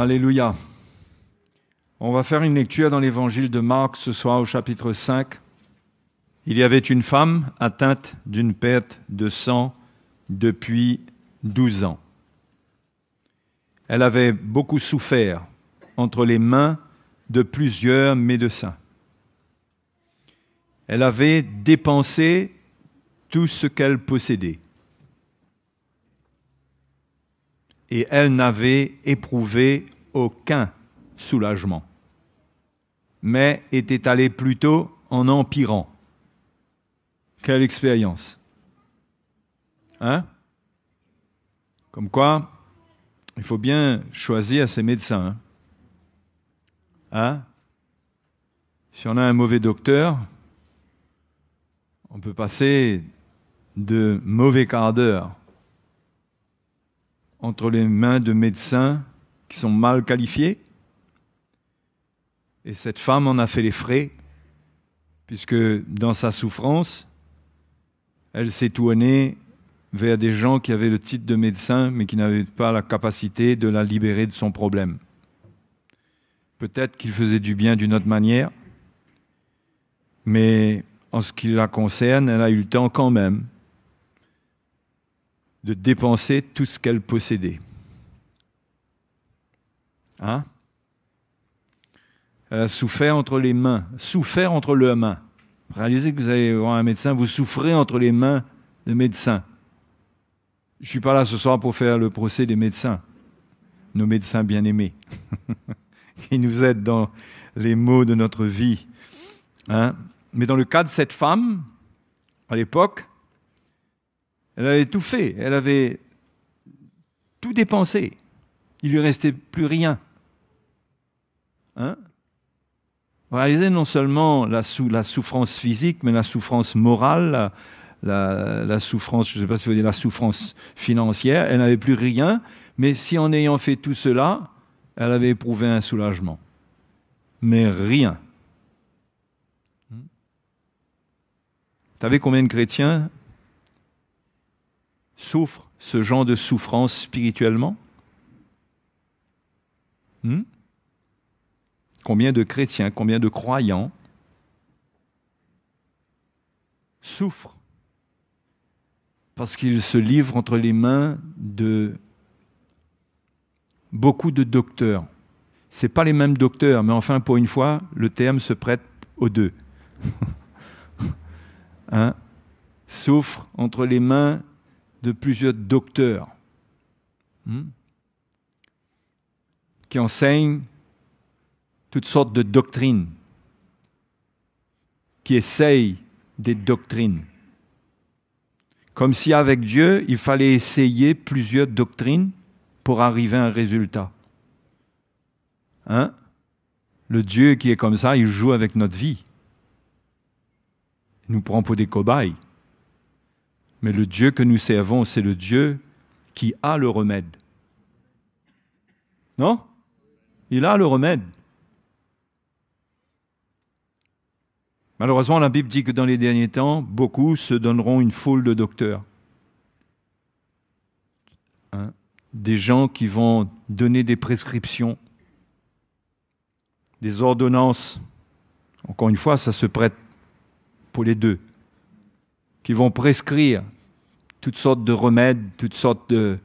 Alléluia. On va faire une lecture dans l'évangile de Marc ce soir au chapitre 5. Il y avait une femme atteinte d'une perte de sang depuis 12 ans. Elle avait beaucoup souffert entre les mains de plusieurs médecins. Elle avait dépensé tout ce qu'elle possédait. et elle n'avait éprouvé aucun soulagement, mais était allée plutôt en empirant. Quelle expérience Hein Comme quoi, il faut bien choisir ses médecins. Hein, hein Si on a un mauvais docteur, on peut passer de mauvais quart d'heure entre les mains de médecins qui sont mal qualifiés. Et cette femme en a fait les frais, puisque dans sa souffrance, elle s'est tournée vers des gens qui avaient le titre de médecin, mais qui n'avaient pas la capacité de la libérer de son problème. Peut-être qu'il faisait du bien d'une autre manière, mais en ce qui la concerne, elle a eu le temps quand même de dépenser tout ce qu'elle possédait. Hein Elle a souffert entre les mains, souffert entre les mains. Réalisez que vous allez voir un médecin, vous souffrez entre les mains de médecins. Je ne suis pas là ce soir pour faire le procès des médecins, nos médecins bien-aimés, qui nous aident dans les maux de notre vie. Hein Mais dans le cas de cette femme, à l'époque, elle avait tout fait, elle avait tout dépensé. Il lui restait plus rien. Hein Réaliser non seulement la, souffrance physique, mais la souffrance morale, la, souffrance, je sais pas si vous dire la souffrance financière. Elle n'avait plus rien, mais si en ayant fait tout cela, elle avait éprouvé un soulagement. Mais rien. Hmm? Vous savez combien de chrétiens souffre ce genre de souffrance spirituellement hmm? Combien de chrétiens, combien de croyants souffrent parce qu'ils se livrent entre les mains de beaucoup de docteurs. Ce pas les mêmes docteurs, mais enfin, pour une fois, le terme se prête aux deux. hein Souffre entre les mains de plusieurs docteurs hmm, qui enseignent toutes sortes de doctrines, qui essayent des doctrines. Comme si avec Dieu, il fallait essayer plusieurs doctrines pour arriver à un résultat. Hein? Le Dieu qui est comme ça, il joue avec notre vie. Il nous prend pour des cobayes. Mais le Dieu que nous servons, c'est le Dieu qui a le remède. Non Il a le remède. Malheureusement, la Bible dit que dans les derniers temps, beaucoup se donneront une foule de docteurs. Hein? Des gens qui vont donner des prescriptions, des ordonnances. Encore une fois, ça se prête pour les deux. Ils vont prescrire toutes sortes de remèdes, toutes sortes de,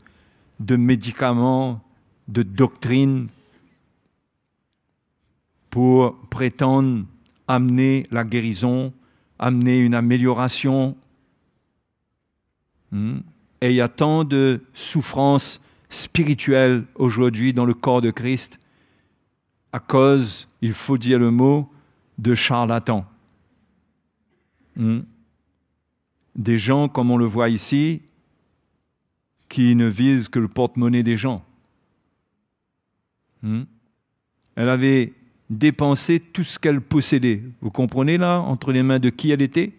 de médicaments, de doctrines pour prétendre amener la guérison, amener une amélioration. Hmm. Et il y a tant de souffrances spirituelles aujourd'hui dans le corps de Christ à cause, il faut dire le mot, de charlatans. Hmm des gens, comme on le voit ici, qui ne visent que le porte-monnaie des gens. Hmm? Elle avait dépensé tout ce qu'elle possédait. Vous comprenez là, entre les mains de qui elle était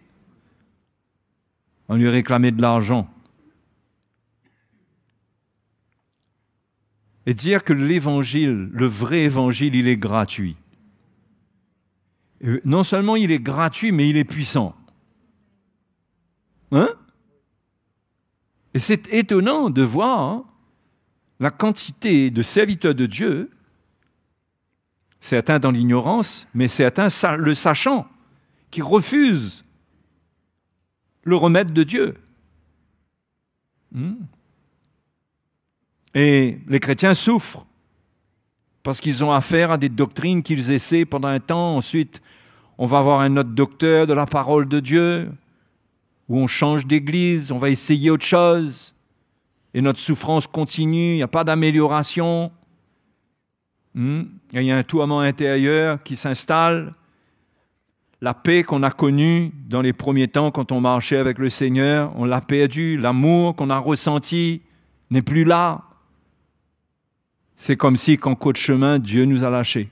On lui réclamait de l'argent. Et dire que l'évangile, le vrai évangile, il est gratuit. Euh, non seulement il est gratuit, mais il est puissant. Hein? Et c'est étonnant de voir la quantité de serviteurs de Dieu, certains dans l'ignorance, mais certains le sachant, qui refusent le remède de Dieu. Hmm? Et les chrétiens souffrent parce qu'ils ont affaire à des doctrines qu'ils essaient pendant un temps, ensuite on va avoir un autre docteur de la parole de Dieu, où on change d'église, on va essayer autre chose, et notre souffrance continue, il n'y a pas d'amélioration. Hmm? Il y a un tourment intérieur qui s'installe. La paix qu'on a connue dans les premiers temps quand on marchait avec le Seigneur, on l'a perdue. L'amour qu'on a ressenti n'est plus là. C'est comme si, qu'en cours de chemin, Dieu nous a lâchés.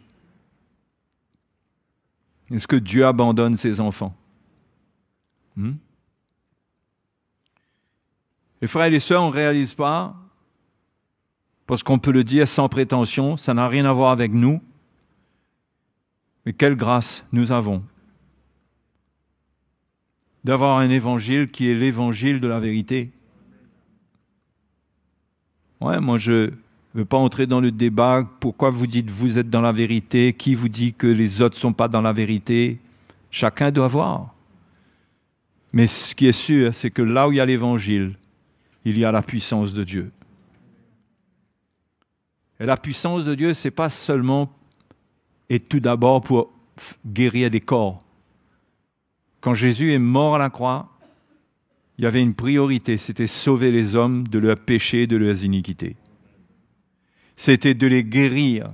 Est-ce que Dieu abandonne ses enfants hmm? Les frères et les sœurs, on ne réalise pas, parce qu'on peut le dire sans prétention, ça n'a rien à voir avec nous, mais quelle grâce nous avons d'avoir un évangile qui est l'évangile de la vérité. Ouais, moi je, ne veux pas entrer dans le débat. Pourquoi vous dites vous êtes dans la vérité Qui vous dit que les autres ne sont pas dans la vérité Chacun doit voir. Mais ce qui est sûr, c'est que là où il y a l'évangile, il y a la puissance de Dieu. Et la puissance de Dieu, ce n'est pas seulement et tout d'abord pour guérir des corps. Quand Jésus est mort à la croix, il y avait une priorité, c'était sauver les hommes de leurs péchés, de leurs iniquités. C'était de les guérir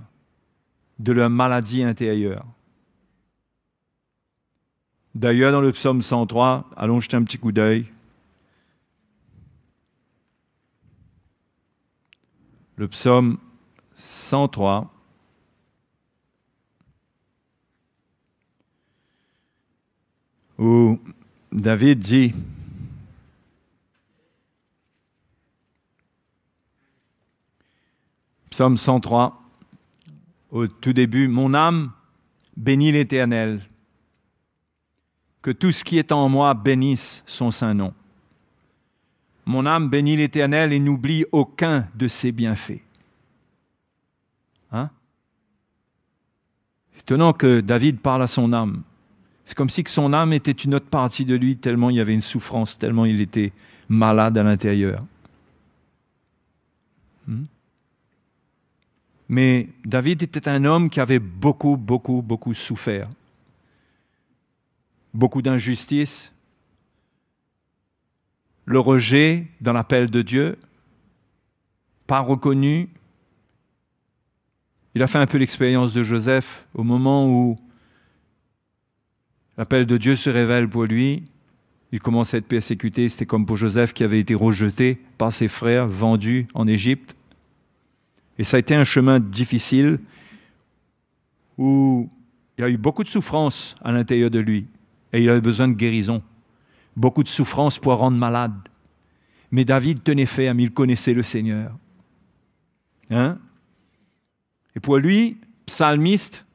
de leur maladie intérieure. D'ailleurs, dans le psaume 103, allons jeter un petit coup d'œil, le psaume 103. où David dit, Psaume 103, au tout début, Mon âme bénit l'Éternel, que tout ce qui est en moi bénisse son saint nom. Mon âme bénit l'Éternel et n'oublie aucun de ses bienfaits. Hein? C'est étonnant que David parle à son âme. C'est comme si que son âme était une autre partie de lui, tellement il y avait une souffrance, tellement il était malade à l'intérieur. Hmm? Mais David était un homme qui avait beaucoup, beaucoup, beaucoup souffert. Beaucoup d'injustices, le rejet dans l'appel de Dieu, pas reconnu. Il a fait un peu l'expérience de Joseph au moment où l'appel de Dieu se révèle pour lui. Il commence à être persécuté. C'était comme pour Joseph qui avait été rejeté par ses frères, vendu en Égypte. Et ça a été un chemin difficile où il y a eu beaucoup de souffrance à l'intérieur de lui et il avait besoin de guérison beaucoup de souffrances pour rendre malade. Mais David tenait ferme, il connaissait le Seigneur. Hein? Et pour lui, psalmiste,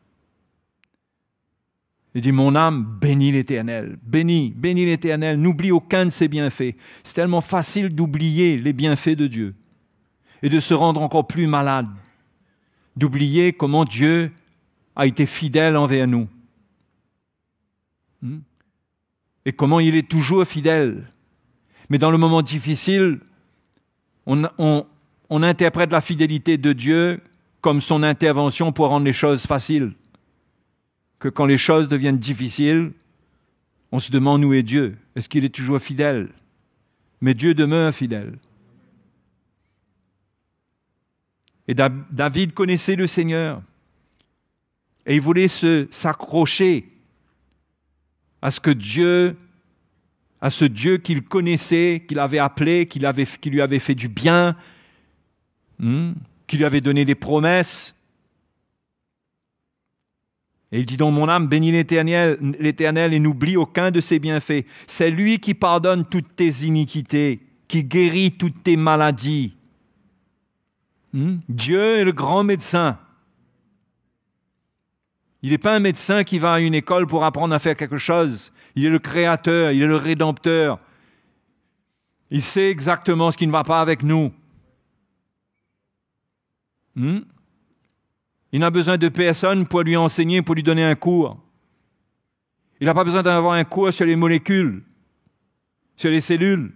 il dit, mon âme, bénis l'Éternel, bénis, bénis l'Éternel, n'oublie aucun de ses bienfaits. C'est tellement facile d'oublier les bienfaits de Dieu et de se rendre encore plus malade, d'oublier comment Dieu a été fidèle envers nous. Hmm? et comment il est toujours fidèle. Mais dans le moment difficile, on, interprète la fidélité de Dieu comme son intervention pour rendre les choses faciles. Que quand les choses deviennent difficiles, on se demande où est Dieu. Est-ce qu'il est toujours fidèle Mais Dieu demeure fidèle. Et David connaissait le Seigneur. Et il voulait s'accrocher à ce que Dieu, à ce Dieu qu'il connaissait, qu'il avait appelé, qu'il avait, qui lui avait fait du bien, hmm, qui lui avait donné des promesses. Et il dit dans mon âme, bénis l'Éternel et n'oublie aucun de ses bienfaits. C'est lui qui pardonne toutes tes iniquités, qui guérit toutes tes maladies. Hmm, Dieu est le grand médecin. Il n'est pas un médecin qui va à une école pour apprendre à faire quelque chose. Il est le créateur, il est le rédempteur. Il sait exactement ce qui ne va pas avec nous. Hmm? Il n'a besoin de personne pour lui enseigner, pour lui donner un cours. Il n'a pas besoin d'avoir un cours sur les molécules, sur les cellules.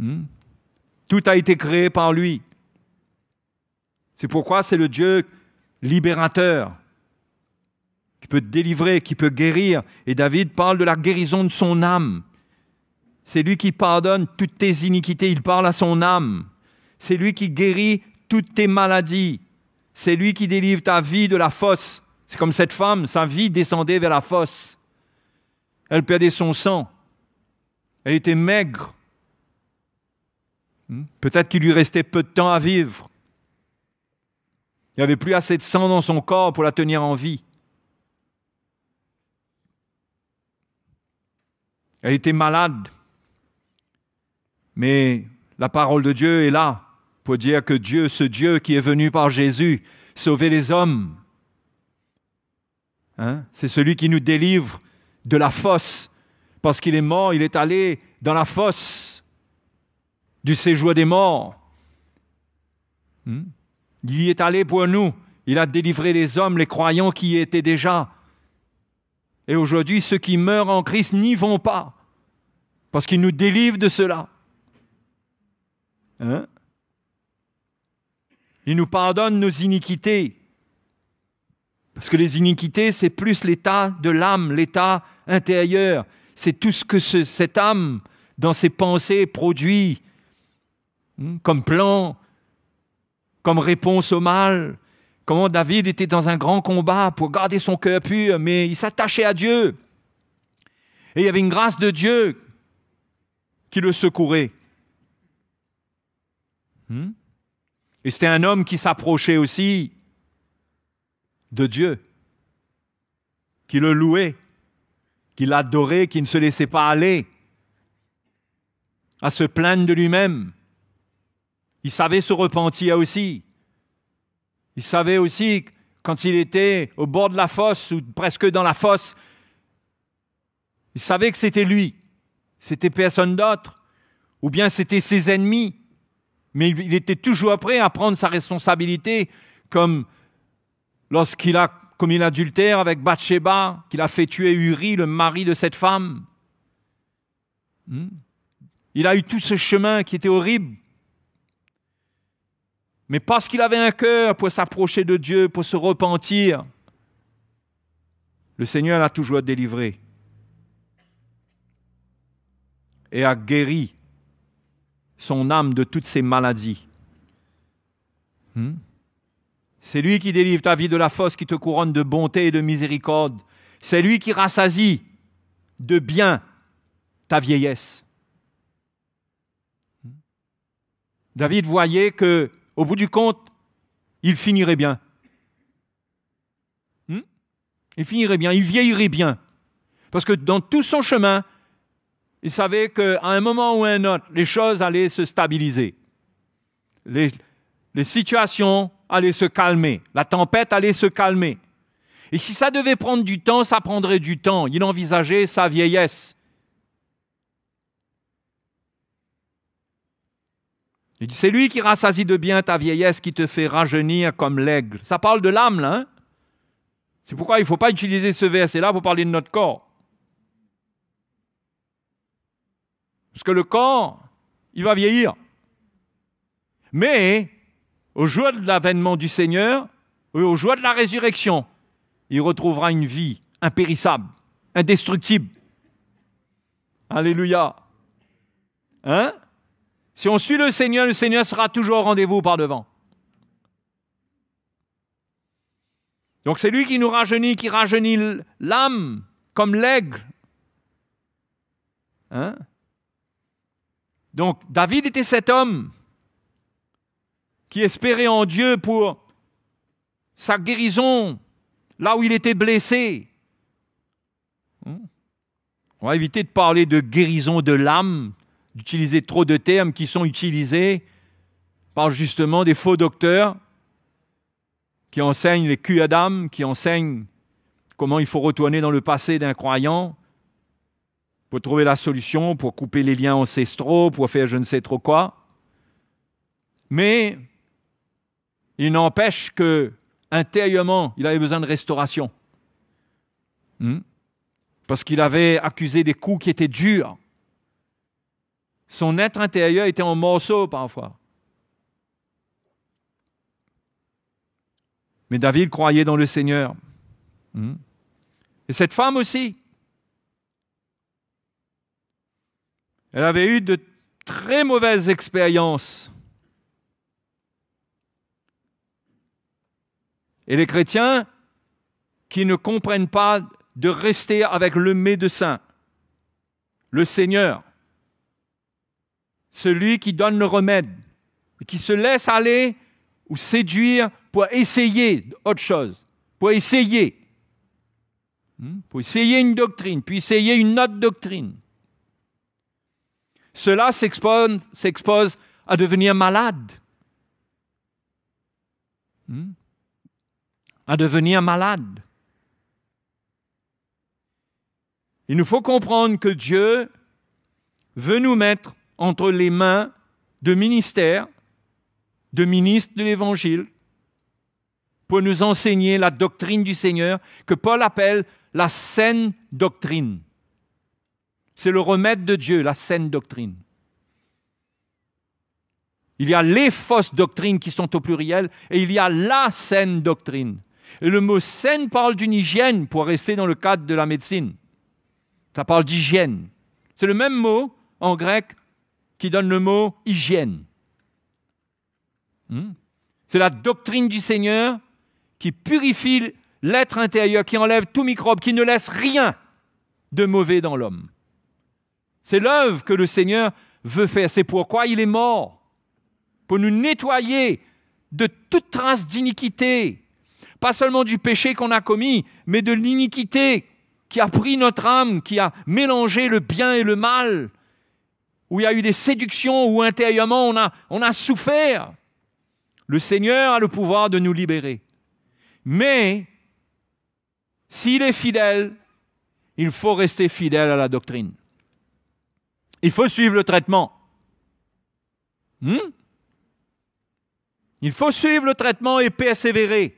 Hmm? Tout a été créé par lui. C'est pourquoi c'est le Dieu libérateur, qui peut délivrer, qui peut guérir. Et David parle de la guérison de son âme. C'est lui qui pardonne toutes tes iniquités, il parle à son âme. C'est lui qui guérit toutes tes maladies. C'est lui qui délivre ta vie de la fosse. C'est comme cette femme, sa vie descendait vers la fosse. Elle perdait son sang. Elle était maigre. Hmm? Peut-être qu'il lui restait peu de temps à vivre. Il n'y avait plus assez de sang dans son corps pour la tenir en vie. Elle était malade. Mais la parole de Dieu est là pour dire que Dieu, ce Dieu qui est venu par Jésus, sauver les hommes, hein, c'est celui qui nous délivre de la fosse. Parce qu'il est mort, il est allé dans la fosse du séjour des morts. Hmm? Il y est allé pour nous. Il a délivré les hommes, les croyants qui y étaient déjà. Et aujourd'hui, ceux qui meurent en Christ n'y vont pas, parce qu'il nous délivre de cela. Hein? Il nous pardonne nos iniquités. Parce que les iniquités, c'est plus l'état de l'âme, l'état intérieur. C'est tout ce que cette âme, dans ses pensées, produit hein, comme plan, comme réponse au mal. Comment David était dans un grand combat pour garder son cœur pur, mais il s'attachait à Dieu. Et il y avait une grâce de Dieu qui le secourait. Hmm? Et c'était un homme qui s'approchait aussi de Dieu, qui le louait, qui l'adorait, qui ne se laissait pas aller, à se plaindre de lui-même, il savait se repentir aussi. Il savait aussi, quand il était au bord de la fosse ou presque dans la fosse, il savait que c'était lui, c'était personne d'autre, ou bien c'était ses ennemis. Mais il était toujours prêt à prendre sa responsabilité, comme lorsqu'il a commis l'adultère avec Bathsheba, qu'il a fait tuer Uri, le mari de cette femme. Hmm? Il a eu tout ce chemin qui était horrible mais parce qu'il avait un cœur pour s'approcher de Dieu, pour se repentir, le Seigneur l'a toujours délivré et a guéri son âme de toutes ses maladies. Hmm? C'est lui qui délivre ta vie de la fosse, qui te couronne de bonté et de miséricorde. C'est lui qui rassasie de bien ta vieillesse. Hmm? David voyait que au bout du compte, il finirait bien. Hmm? il finirait bien, il vieillirait bien. Parce que dans tout son chemin, il savait qu'à un moment ou à un autre, les choses allaient se stabiliser. Les, les situations allaient se calmer. La tempête allait se calmer. Et si ça devait prendre du temps, ça prendrait du temps. Il envisageait sa vieillesse. c'est lui qui rassasie de bien ta vieillesse, qui te fait rajeunir comme l'aigle. Ça parle de l'âme, là. Hein? c'est pourquoi il ne faut pas utiliser ce verset-là pour parler de notre corps. Parce que le corps, il va vieillir. Mais au jour de l'avènement du Seigneur, au jour de la résurrection, il retrouvera une vie impérissable, indestructible. Alléluia. Hein si on suit le Seigneur, le Seigneur sera toujours au rendez-vous par devant. Donc c'est lui qui nous rajeunit, qui rajeunit l'âme comme l'aigle. Hein? Donc David était cet homme qui espérait en Dieu pour sa guérison là où il était blessé. Hein? On va éviter de parler de guérison de l'âme d'utiliser trop de termes qui sont utilisés par justement des faux docteurs qui enseignent les culs à qui enseignent comment il faut retourner dans le passé d'un croyant pour trouver la solution, pour couper les liens ancestraux, pour faire je ne sais trop quoi. Mais il n'empêche que intérieurement, il avait besoin de restauration. Hmm? Parce qu'il avait accusé des coups qui étaient durs. Son être intérieur était en morceaux parfois. Mais David croyait dans le Seigneur. Hmm. Et cette femme aussi. Elle avait eu de très mauvaises expériences. Et les chrétiens qui ne comprennent pas de rester avec le médecin, le Seigneur, celui qui donne le remède, qui se laisse aller ou séduire pour essayer autre chose, pour essayer, hmm? pour essayer une doctrine, puis essayer une autre doctrine. Cela s'expose à devenir malade. Hmm? À devenir malade. Il nous faut comprendre que Dieu veut nous mettre entre les mains de ministères, de ministres de l'Évangile, pour nous enseigner la doctrine du Seigneur que Paul appelle la saine doctrine. C'est le remède de Dieu, la saine doctrine. Il y a les fausses doctrines qui sont au pluriel et il y a la saine doctrine. Et le mot saine parle d'une hygiène pour rester dans le cadre de la médecine. Ça parle d'hygiène. C'est le même mot en grec qui donne le mot hygiène. Hmm? C'est la doctrine du Seigneur qui purifie l'être intérieur, qui enlève tout microbe, qui ne laisse rien de mauvais dans l'homme. C'est l'œuvre que le Seigneur veut faire. C'est pourquoi il est mort, pour nous nettoyer de toute trace d'iniquité, pas seulement du péché qu'on a commis, mais de l'iniquité qui a pris notre âme, qui a mélangé le bien et le mal, où il y a eu des séductions, où intérieurement on a, on a souffert, le Seigneur a le pouvoir de nous libérer. Mais s'il est fidèle, il faut rester fidèle à la doctrine. Il faut suivre le traitement. Hmm? il faut suivre le traitement et persévérer.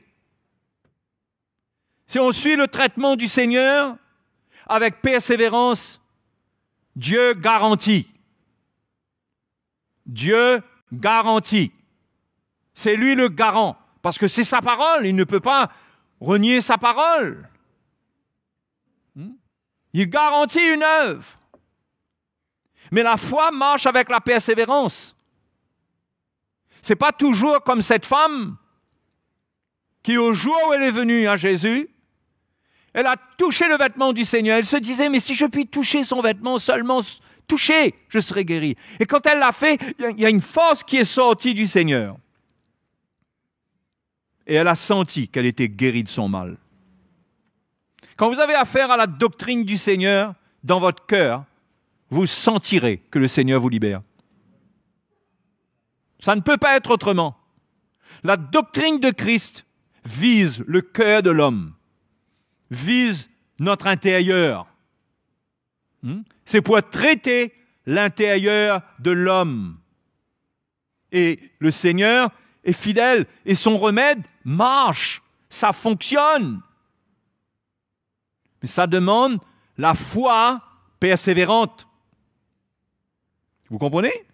Si on suit le traitement du Seigneur avec persévérance, Dieu garantit Dieu garantit. C'est lui le garant, parce que c'est sa parole, il ne peut pas renier sa parole. Hmm? Il garantit une œuvre. Mais la foi marche avec la persévérance. C'est pas toujours comme cette femme qui, au jour où elle est venue à Jésus, elle a touché le vêtement du Seigneur. Elle se disait, mais si je puis toucher son vêtement seulement, touché, je serai guéri. Et quand elle l'a fait, il y a une force qui est sortie du Seigneur. Et elle a senti qu'elle était guérie de son mal. Quand vous avez affaire à la doctrine du Seigneur dans votre cœur, vous sentirez que le Seigneur vous libère. Ça ne peut pas être autrement. La doctrine de Christ vise le cœur de l'homme, vise notre intérieur. Hmm? C'est pour traiter l'intérieur de l'homme. Et le Seigneur est fidèle et son remède marche, ça fonctionne. Mais ça demande la foi persévérante. Vous comprenez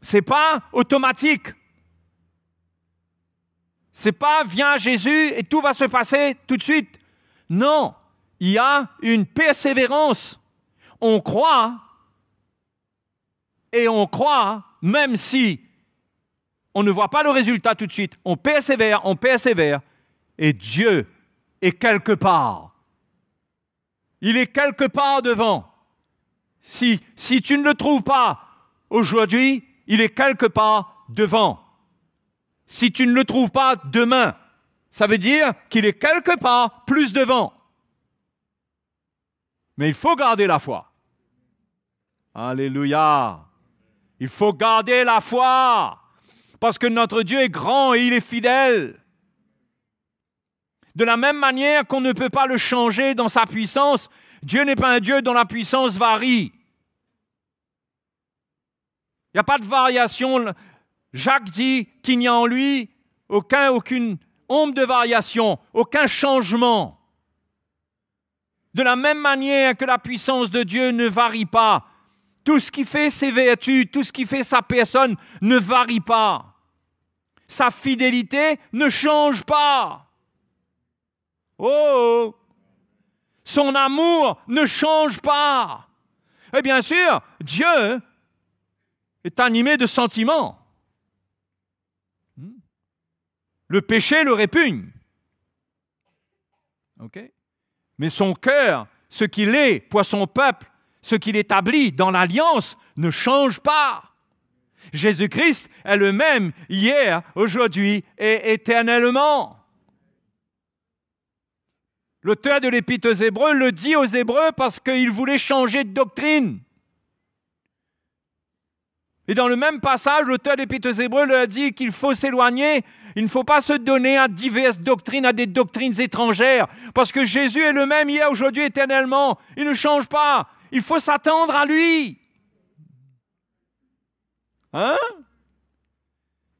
C'est pas automatique. n'est pas viens Jésus et tout va se passer tout de suite. Non, il y a une persévérance on croit et on croit même si on ne voit pas le résultat tout de suite. On persévère, on persévère et Dieu est quelque part. Il est quelque part devant. Si, si tu ne le trouves pas aujourd'hui, il est quelque part devant. Si tu ne le trouves pas demain, ça veut dire qu'il est quelque part plus devant. Mais il faut garder la foi. Alléluia. Il faut garder la foi parce que notre Dieu est grand et il est fidèle. De la même manière qu'on ne peut pas le changer dans sa puissance, Dieu n'est pas un Dieu dont la puissance varie. Il n'y a pas de variation. Jacques dit qu'il n'y a en lui aucun, aucune ombre de variation, aucun changement. De la même manière que la puissance de Dieu ne varie pas, tout ce qui fait ses vertus, tout ce qui fait sa personne ne varie pas. Sa fidélité ne change pas. Oh, oh. Son amour ne change pas. Et bien sûr, Dieu est animé de sentiments. Hmm. Le péché le répugne. Mais son cœur, ce qu'il est pour son peuple, ce qu'il établit dans l'alliance ne change pas. Jésus-Christ est le même hier, aujourd'hui et éternellement. L'auteur de l'Épître aux Hébreux le dit aux Hébreux parce qu'il voulait changer de doctrine. Et dans le même passage, l'auteur de l'Épître aux Hébreux leur dit qu'il faut s'éloigner, il ne faut pas se donner à diverses doctrines, à des doctrines étrangères, parce que Jésus est le même hier, aujourd'hui, éternellement. Il ne change pas. Il faut s'attendre à lui. Hein?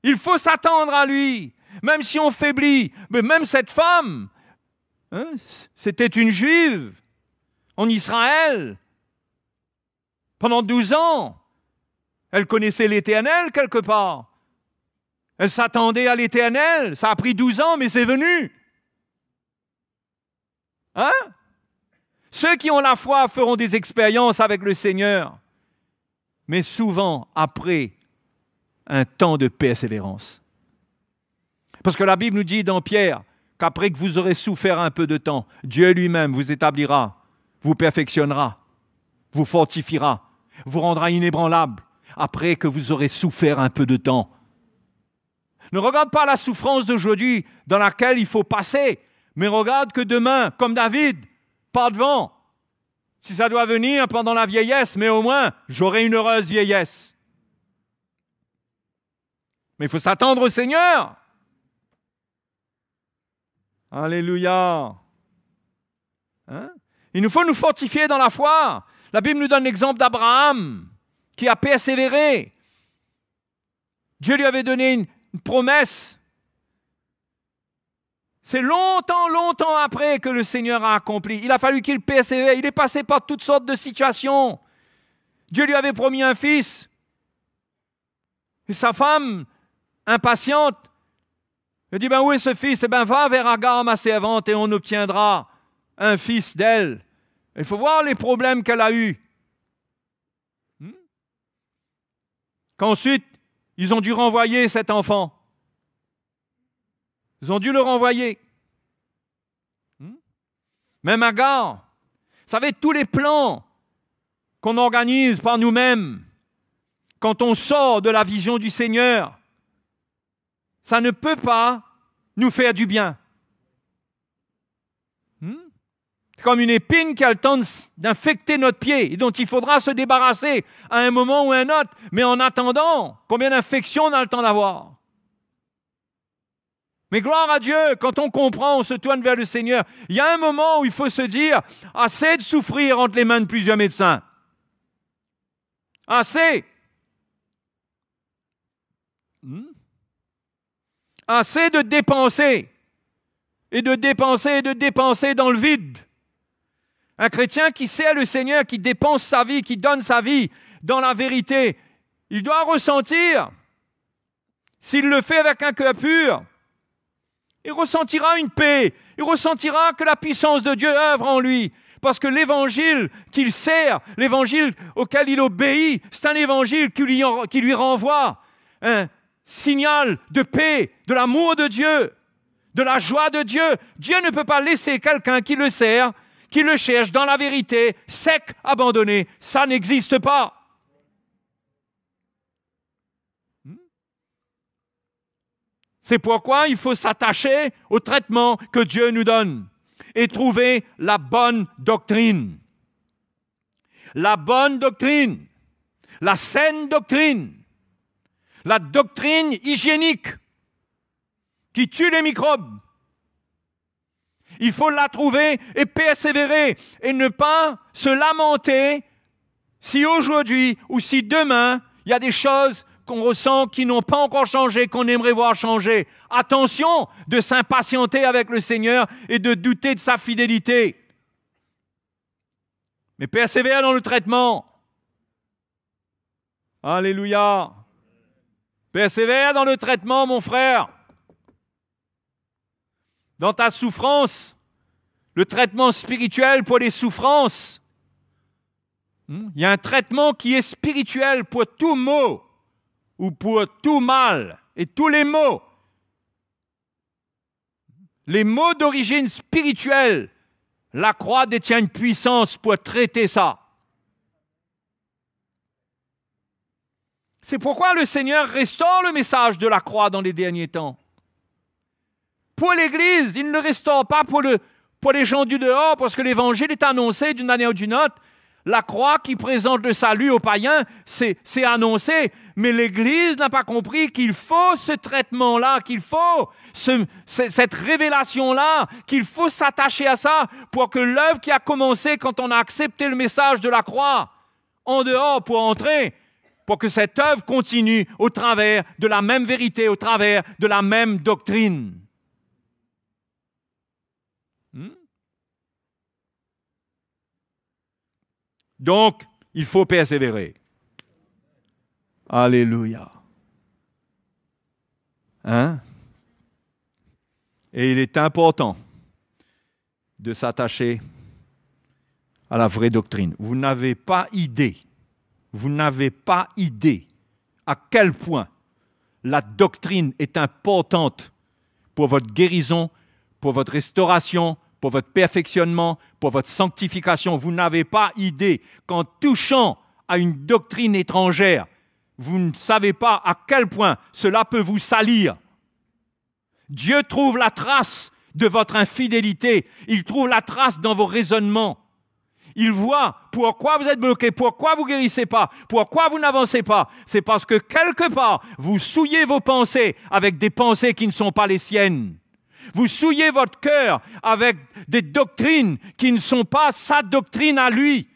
Il faut s'attendre à lui, même si on faiblit. Mais même cette femme, hein, c'était une juive en Israël pendant 12 ans. Elle connaissait l'Éternel quelque part. Elle s'attendait à l'Éternel. Ça a pris 12 ans, mais c'est venu. Hein? Ceux qui ont la foi feront des expériences avec le Seigneur, mais souvent après un temps de persévérance. Parce que la Bible nous dit dans Pierre qu'après que vous aurez souffert un peu de temps, Dieu lui-même vous établira, vous perfectionnera, vous fortifiera, vous rendra inébranlable après que vous aurez souffert un peu de temps. Ne regarde pas la souffrance d'aujourd'hui dans laquelle il faut passer, mais regarde que demain, comme David, pas devant. Si ça doit venir pendant la vieillesse, mais au moins, j'aurai une heureuse vieillesse. Mais il faut s'attendre au Seigneur. Alléluia. Hein? Il nous faut nous fortifier dans la foi. La Bible nous donne l'exemple d'Abraham qui a persévéré. Dieu lui avait donné une, une promesse c'est longtemps, longtemps après que le Seigneur a accompli. Il a fallu qu'il persévère. Il est passé par toutes sortes de situations. Dieu lui avait promis un fils. Et sa femme, impatiente, elle dit, ben où est ce fils Eh ben va vers Agar, ma servante, et on obtiendra un fils d'elle. Il faut voir les problèmes qu'elle a eus. Hmm? Qu'ensuite, ils ont dû renvoyer cet enfant. Ils ont dû le renvoyer. Hmm? Même à Vous savez, tous les plans qu'on organise par nous-mêmes, quand on sort de la vision du Seigneur, ça ne peut pas nous faire du bien. Hmm? C'est comme une épine qui a le temps d'infecter notre pied et dont il faudra se débarrasser à un moment ou à un autre. Mais en attendant, combien d'infections on a le temps d'avoir mais gloire à Dieu, quand on comprend, on se tourne vers le Seigneur. Il y a un moment où il faut se dire, assez de souffrir entre les mains de plusieurs médecins. Assez. Hmm? Assez de dépenser et de dépenser et de dépenser dans le vide. Un chrétien qui sert le Seigneur, qui dépense sa vie, qui donne sa vie dans la vérité, il doit ressentir, s'il le fait avec un cœur pur, il ressentira une paix. Il ressentira que la puissance de Dieu œuvre en lui. Parce que l'évangile qu'il sert, l'évangile auquel il obéit, c'est un évangile qui lui, renvoie un signal de paix, de l'amour de Dieu, de la joie de Dieu. Dieu ne peut pas laisser quelqu'un qui le sert, qui le cherche dans la vérité, sec, abandonné. Ça n'existe pas. C'est pourquoi il faut s'attacher au traitement que Dieu nous donne et trouver la bonne doctrine. La bonne doctrine, la saine doctrine, la doctrine hygiénique qui tue les microbes. Il faut la trouver et persévérer et ne pas se lamenter si aujourd'hui ou si demain il y a des choses qu'on ressent qui n'ont pas encore changé, qu'on aimerait voir changer. Attention de s'impatienter avec le Seigneur et de douter de sa fidélité. Mais persévère dans le traitement. Alléluia. Persévère dans le traitement, mon frère. Dans ta souffrance, le traitement spirituel pour les souffrances. Hmm, il y a un traitement qui est spirituel pour tout mot ou pour tout mal et tous les maux. Les maux d'origine spirituelle, la croix détient une puissance pour traiter ça. C'est pourquoi le Seigneur restaure le message de la croix dans les derniers temps. Pour l'Église, il ne restaure pas pour, pour les gens du dehors, parce que l'Évangile est annoncé d'une manière ou d'une autre, la croix qui présente le salut aux païens, c'est annoncé, mais l'Église n'a pas compris qu'il faut ce traitement-là, qu'il faut cette révélation-là, qu'il faut s'attacher à ça pour que l'œuvre qui a commencé quand on a accepté le message de la croix, en dehors pour entrer, pour que cette œuvre continue au travers de la même vérité, au travers de la même doctrine. Donc, il faut persévérer. Alléluia. Hein? Et il est important de s'attacher à la vraie doctrine. Vous n'avez pas idée, vous n'avez pas idée à quel point la doctrine est importante pour votre guérison, pour votre restauration, pour votre perfectionnement, pour votre sanctification. Vous n'avez pas idée qu'en touchant à une doctrine étrangère, vous ne savez pas à quel point cela peut vous salir. Dieu trouve la trace de votre infidélité. Il trouve la trace dans vos raisonnements. Il voit pourquoi vous êtes bloqué, pourquoi vous guérissez pas, pourquoi vous n'avancez pas. C'est parce que quelque part, vous souillez vos pensées avec des pensées qui ne sont pas les siennes. Vous souillez votre cœur avec des doctrines qui ne sont pas sa doctrine à lui.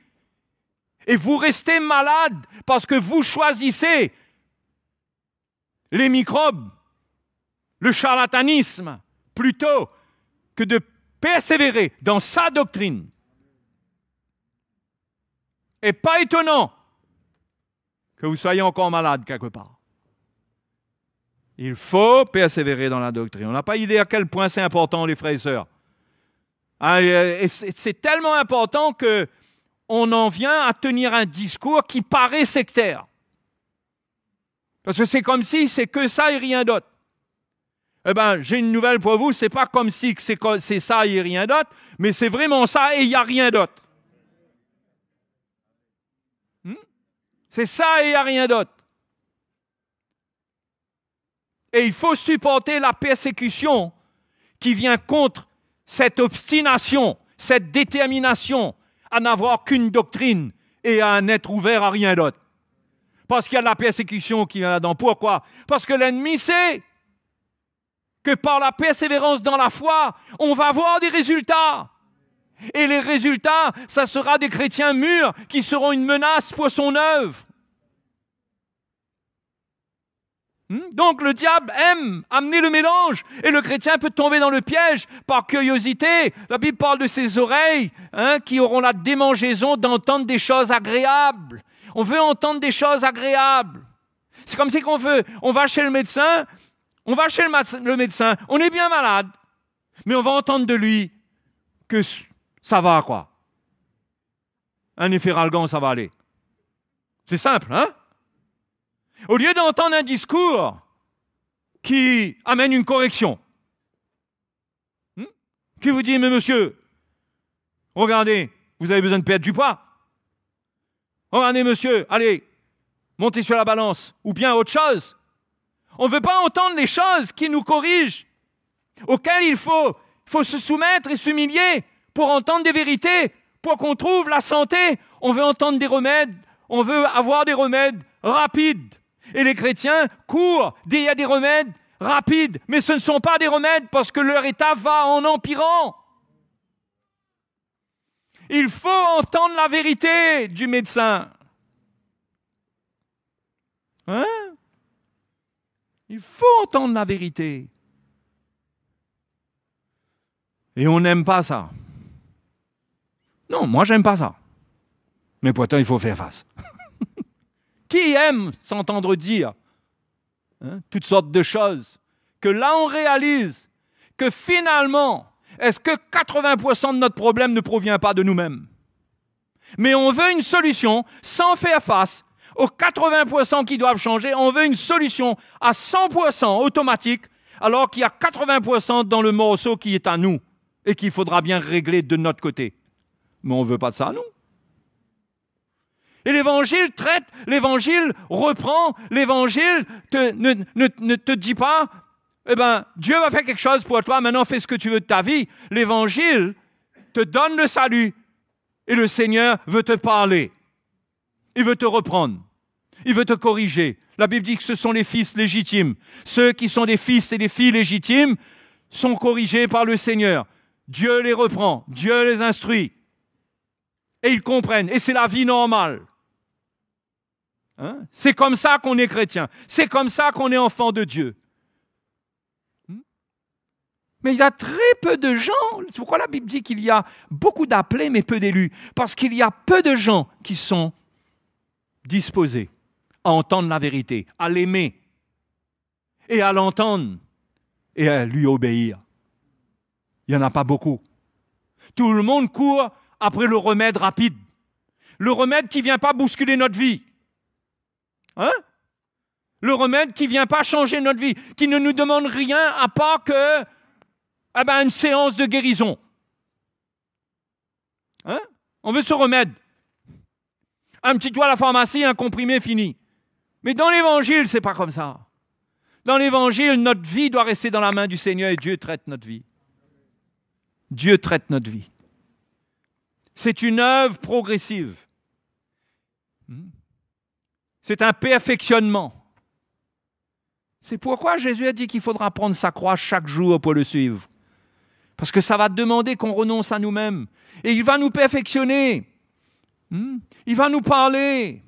Et vous restez malade parce que vous choisissez les microbes, le charlatanisme, plutôt que de persévérer dans sa doctrine. Et pas étonnant que vous soyez encore malade quelque part. Il faut persévérer dans la doctrine. On n'a pas idée à quel point c'est important, les frères et sœurs. Ah, c'est tellement important que on en vient à tenir un discours qui paraît sectaire. Parce que c'est comme si c'est que ça et rien d'autre. Eh bien, j'ai une nouvelle pour vous, c'est pas comme si c'est ça et rien d'autre, mais c'est vraiment ça et il n'y a rien d'autre. Hmm? C'est ça et il n'y a rien d'autre. Et il faut supporter la persécution qui vient contre cette obstination, cette détermination à n'avoir qu'une doctrine et à n'être ouvert à rien d'autre. Parce qu'il y a de la persécution qui vient là-dedans. Pourquoi Parce que l'ennemi sait que par la persévérance dans la foi, on va avoir des résultats. Et les résultats, ça sera des chrétiens mûrs qui seront une menace pour son œuvre. Hmm? Donc le diable aime amener le mélange et le chrétien peut tomber dans le piège par curiosité. La Bible parle de ses oreilles hein, qui auront la démangeaison d'entendre des choses agréables. On veut entendre des choses agréables. C'est comme si qu'on veut, on va chez le médecin, on va chez le, médecin, on est bien malade, mais on va entendre de lui que ça va quoi. Un effet ralgan, ça va aller. C'est simple, hein au lieu d'entendre un discours qui amène une correction, hmm, qui vous dit, mais monsieur, regardez, vous avez besoin de perdre du poids. Regardez, monsieur, allez, montez sur la balance, ou bien autre chose. On ne veut pas entendre les choses qui nous corrigent, auxquelles il faut, faut se soumettre et s'humilier pour entendre des vérités, pour qu'on trouve la santé. On veut entendre des remèdes, on veut avoir des remèdes rapides. Et les chrétiens courent. Il y a des remèdes rapides, mais ce ne sont pas des remèdes parce que leur état va en empirant. Il faut entendre la vérité du médecin. Hein Il faut entendre la vérité. Et on n'aime pas ça. Non, moi j'aime pas ça. Mais pourtant, il faut faire face. qui aime s'entendre dire hein, toutes sortes de choses Que là, on réalise que finalement, est-ce que 80% de notre problème ne provient pas de nous-mêmes Mais on veut une solution sans faire face aux 80% qui doivent changer. On veut une solution à 100% automatique, alors qu'il y a 80% dans le morceau qui est à nous et qu'il faudra bien régler de notre côté. Mais on ne veut pas de ça, nous. Et l'évangile traite, l'évangile reprend, l'évangile ne, te dit pas, eh ben Dieu va faire quelque chose pour toi, maintenant fais ce que tu veux de ta vie. L'évangile te donne le salut et le Seigneur veut te parler. Il veut te reprendre. Il veut te corriger. La Bible dit que ce sont les fils légitimes. Ceux qui sont des fils et des filles légitimes sont corrigés par le Seigneur. Dieu les reprend, Dieu les instruit. Et ils comprennent. Et c'est la vie normale. Hein? C'est comme ça qu'on est chrétien. C'est comme ça qu'on est enfant de Dieu. Hmm? Mais il y a très peu de gens. C'est pourquoi la Bible dit qu'il y a beaucoup d'appelés, mais peu d'élus. Parce qu'il y a peu de gens qui sont disposés à entendre la vérité, à l'aimer et à l'entendre et à lui obéir. Il n'y en a pas beaucoup. Tout le monde court après le remède rapide. Le remède qui ne vient pas bousculer notre vie. Hein le remède qui ne vient pas changer notre vie, qui ne nous demande rien à part que eh ben, une séance de guérison. Hein On veut ce remède. Un petit doigt à la pharmacie, un comprimé, fini. Mais dans l'évangile, c'est pas comme ça. Dans l'évangile, notre vie doit rester dans la main du Seigneur et Dieu traite notre vie. Dieu traite notre vie. C'est une œuvre progressive. Hmm? C'est un perfectionnement. C'est pourquoi Jésus a dit qu'il faudra prendre sa croix chaque jour pour le suivre. Parce que ça va demander qu'on renonce à nous-mêmes. Et il va nous perfectionner. Hmm? Il va nous parler.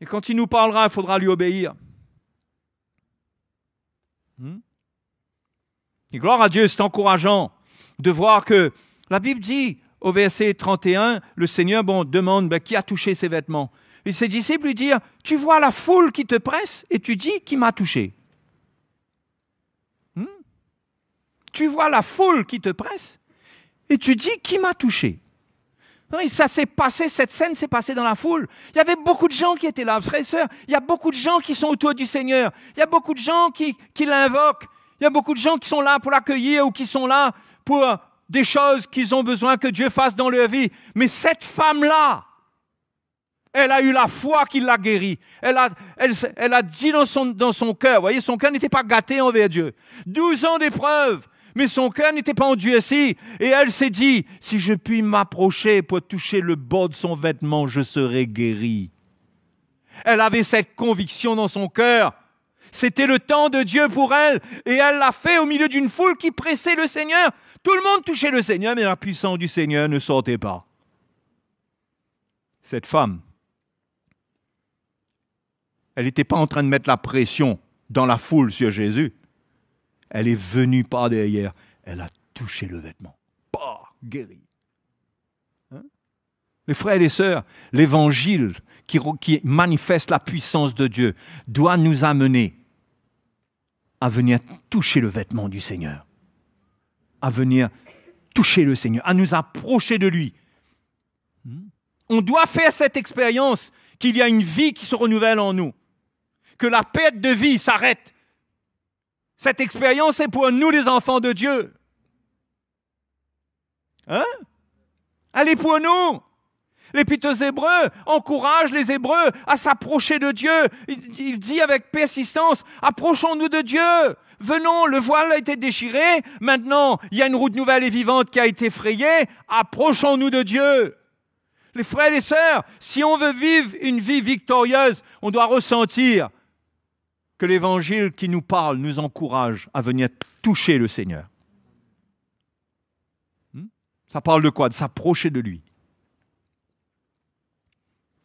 Et quand il nous parlera, il faudra lui obéir. Hmm? Et gloire à Dieu, c'est encourageant de voir que la Bible dit au verset 31, le Seigneur bon, demande ben, qui a touché ses vêtements et ses disciples lui dirent, tu vois la foule qui te presse et tu dis, qui m'a touché hmm? Tu vois la foule qui te presse et tu dis, qui m'a touché oui, ça s'est passé, cette scène s'est passée dans la foule. Il y avait beaucoup de gens qui étaient là, frères et sœurs. Il y a beaucoup de gens qui sont autour du Seigneur. Il y a beaucoup de gens qui l'invoquent. Il y a beaucoup de gens qui sont là pour l'accueillir ou qui sont là pour des choses qu'ils ont besoin que Dieu fasse dans leur vie. Mais cette femme-là, elle a eu la foi qui l'a guérie. Elle a, elle, a dit dans son, dans son voyez, son cœur n'était pas gâté envers Dieu. Douze ans d'épreuves, mais son cœur n'était pas endurci. Et elle s'est dit, si je puis m'approcher pour toucher le bord de son vêtement, je serai guérie. Elle avait cette conviction dans son cœur. C'était le temps de Dieu pour elle. Et elle l'a fait au milieu d'une foule qui pressait le Seigneur. Tout le monde touchait le Seigneur, mais la puissance du Seigneur ne sortait pas. Cette femme elle n'était pas en train de mettre la pression dans la foule sur Jésus. Elle est venue par derrière. Elle a touché le vêtement. Pas guéri. Hein? Les frères et les sœurs, l'évangile qui manifeste la puissance de Dieu doit nous amener à venir toucher le vêtement du Seigneur, à venir toucher le Seigneur, à nous approcher de lui. Hmm? On doit faire cette expérience qu'il y a une vie qui se renouvelle en nous que la perte de vie s'arrête. Cette expérience est pour nous les enfants de Dieu. Hein? Elle est pour nous. L'Épître aux Hébreux encourage les Hébreux à s'approcher de Dieu. Il, dit avec persistance, approchons-nous de Dieu. Venons, le voile a été déchiré. Maintenant, il y a une route nouvelle et vivante qui a été frayée. Approchons-nous de Dieu. Les frères et les sœurs, si on veut vivre une vie victorieuse, on doit ressentir que l'évangile qui nous parle nous encourage à venir toucher le Seigneur. Hmm? Ça parle de quoi De s'approcher de lui.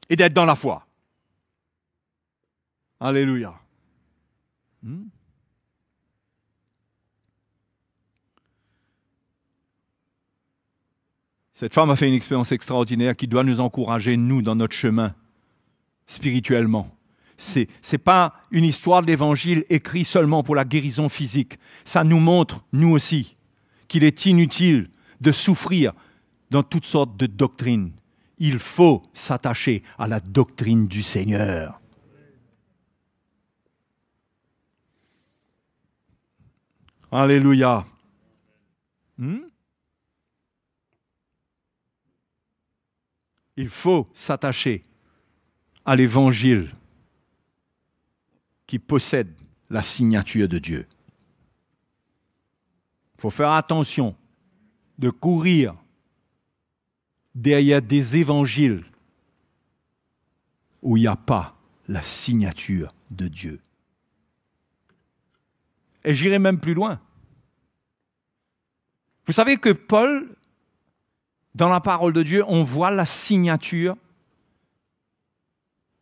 Et d'être dans la foi. Alléluia. Hmm? Cette femme a fait une expérience extraordinaire qui doit nous encourager, nous, dans notre chemin, spirituellement. Ce n'est pas une histoire d'évangile écrit écrite seulement pour la guérison physique. Ça nous montre, nous aussi, qu'il est inutile de souffrir dans toutes sortes de doctrines. Il faut s'attacher à la doctrine du Seigneur. Alléluia. Hmm? Il faut s'attacher à l'évangile qui possède la signature de Dieu. Il faut faire attention de courir derrière des évangiles où il n'y a pas la signature de Dieu. Et j'irai même plus loin. Vous savez que Paul, dans la parole de Dieu, on voit la signature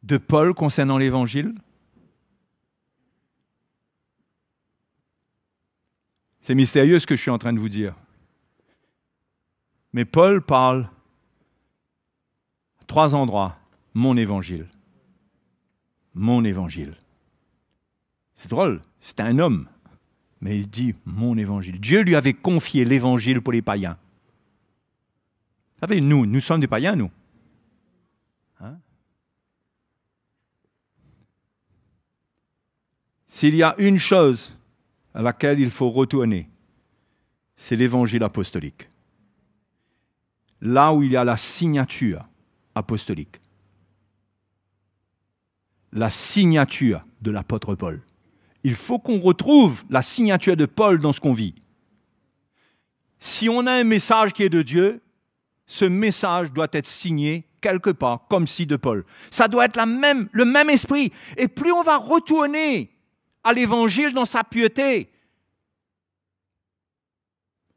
de Paul concernant l'Évangile. C'est mystérieux ce que je suis en train de vous dire. Mais Paul parle à trois endroits. Mon évangile. Mon évangile. C'est drôle, c'est un homme. Mais il dit mon évangile. Dieu lui avait confié l'évangile pour les païens. Vous savez, nous, nous sommes des païens, nous. Hein? S'il y a une chose à laquelle il faut retourner, c'est l'évangile apostolique. Là où il y a la signature apostolique. La signature de l'apôtre Paul. Il faut qu'on retrouve la signature de Paul dans ce qu'on vit. Si on a un message qui est de Dieu, ce message doit être signé quelque part, comme si de Paul. Ça doit être la même, le même esprit. Et plus on va retourner à l'Évangile dans sa piété,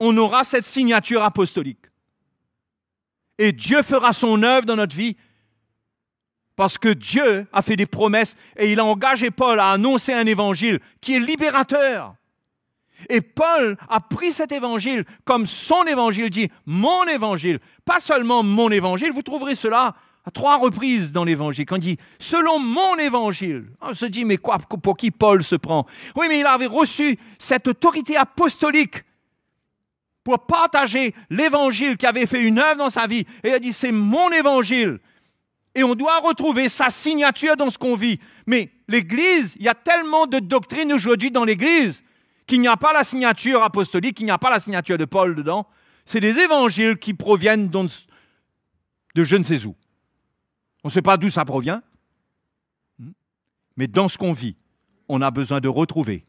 on aura cette signature apostolique. Et Dieu fera son œuvre dans notre vie parce que Dieu a fait des promesses et il a engagé Paul à annoncer un évangile qui est libérateur. Et Paul a pris cet évangile comme son évangile dit, mon évangile, pas seulement mon évangile, vous trouverez cela trois reprises dans l'évangile, quand il dit selon mon évangile, on se dit mais quoi, pour qui Paul se prend Oui, mais il avait reçu cette autorité apostolique pour partager l'évangile qui avait fait une œuvre dans sa vie. Et il a dit c'est mon évangile. Et on doit retrouver sa signature dans ce qu'on vit. Mais l'Église, il y a tellement de doctrines aujourd'hui dans l'Église qu'il n'y a pas la signature apostolique, qu'il n'y a pas la signature de Paul dedans. C'est des évangiles qui proviennent de je ne sais où. On ne sait pas d'où ça provient. Hmm. Mais dans ce qu'on vit, on a besoin de retrouver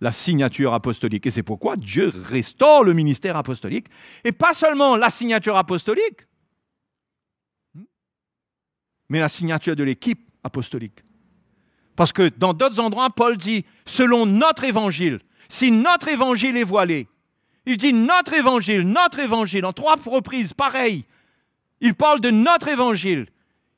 la signature apostolique. Et c'est pourquoi Dieu restaure le ministère apostolique. Et pas seulement la signature apostolique, hmm, mais la signature de l'équipe apostolique. Parce que dans d'autres endroits, Paul dit, selon notre évangile, si notre évangile est voilé, il dit notre évangile, notre évangile, en trois reprises, pareil. Il parle de notre évangile.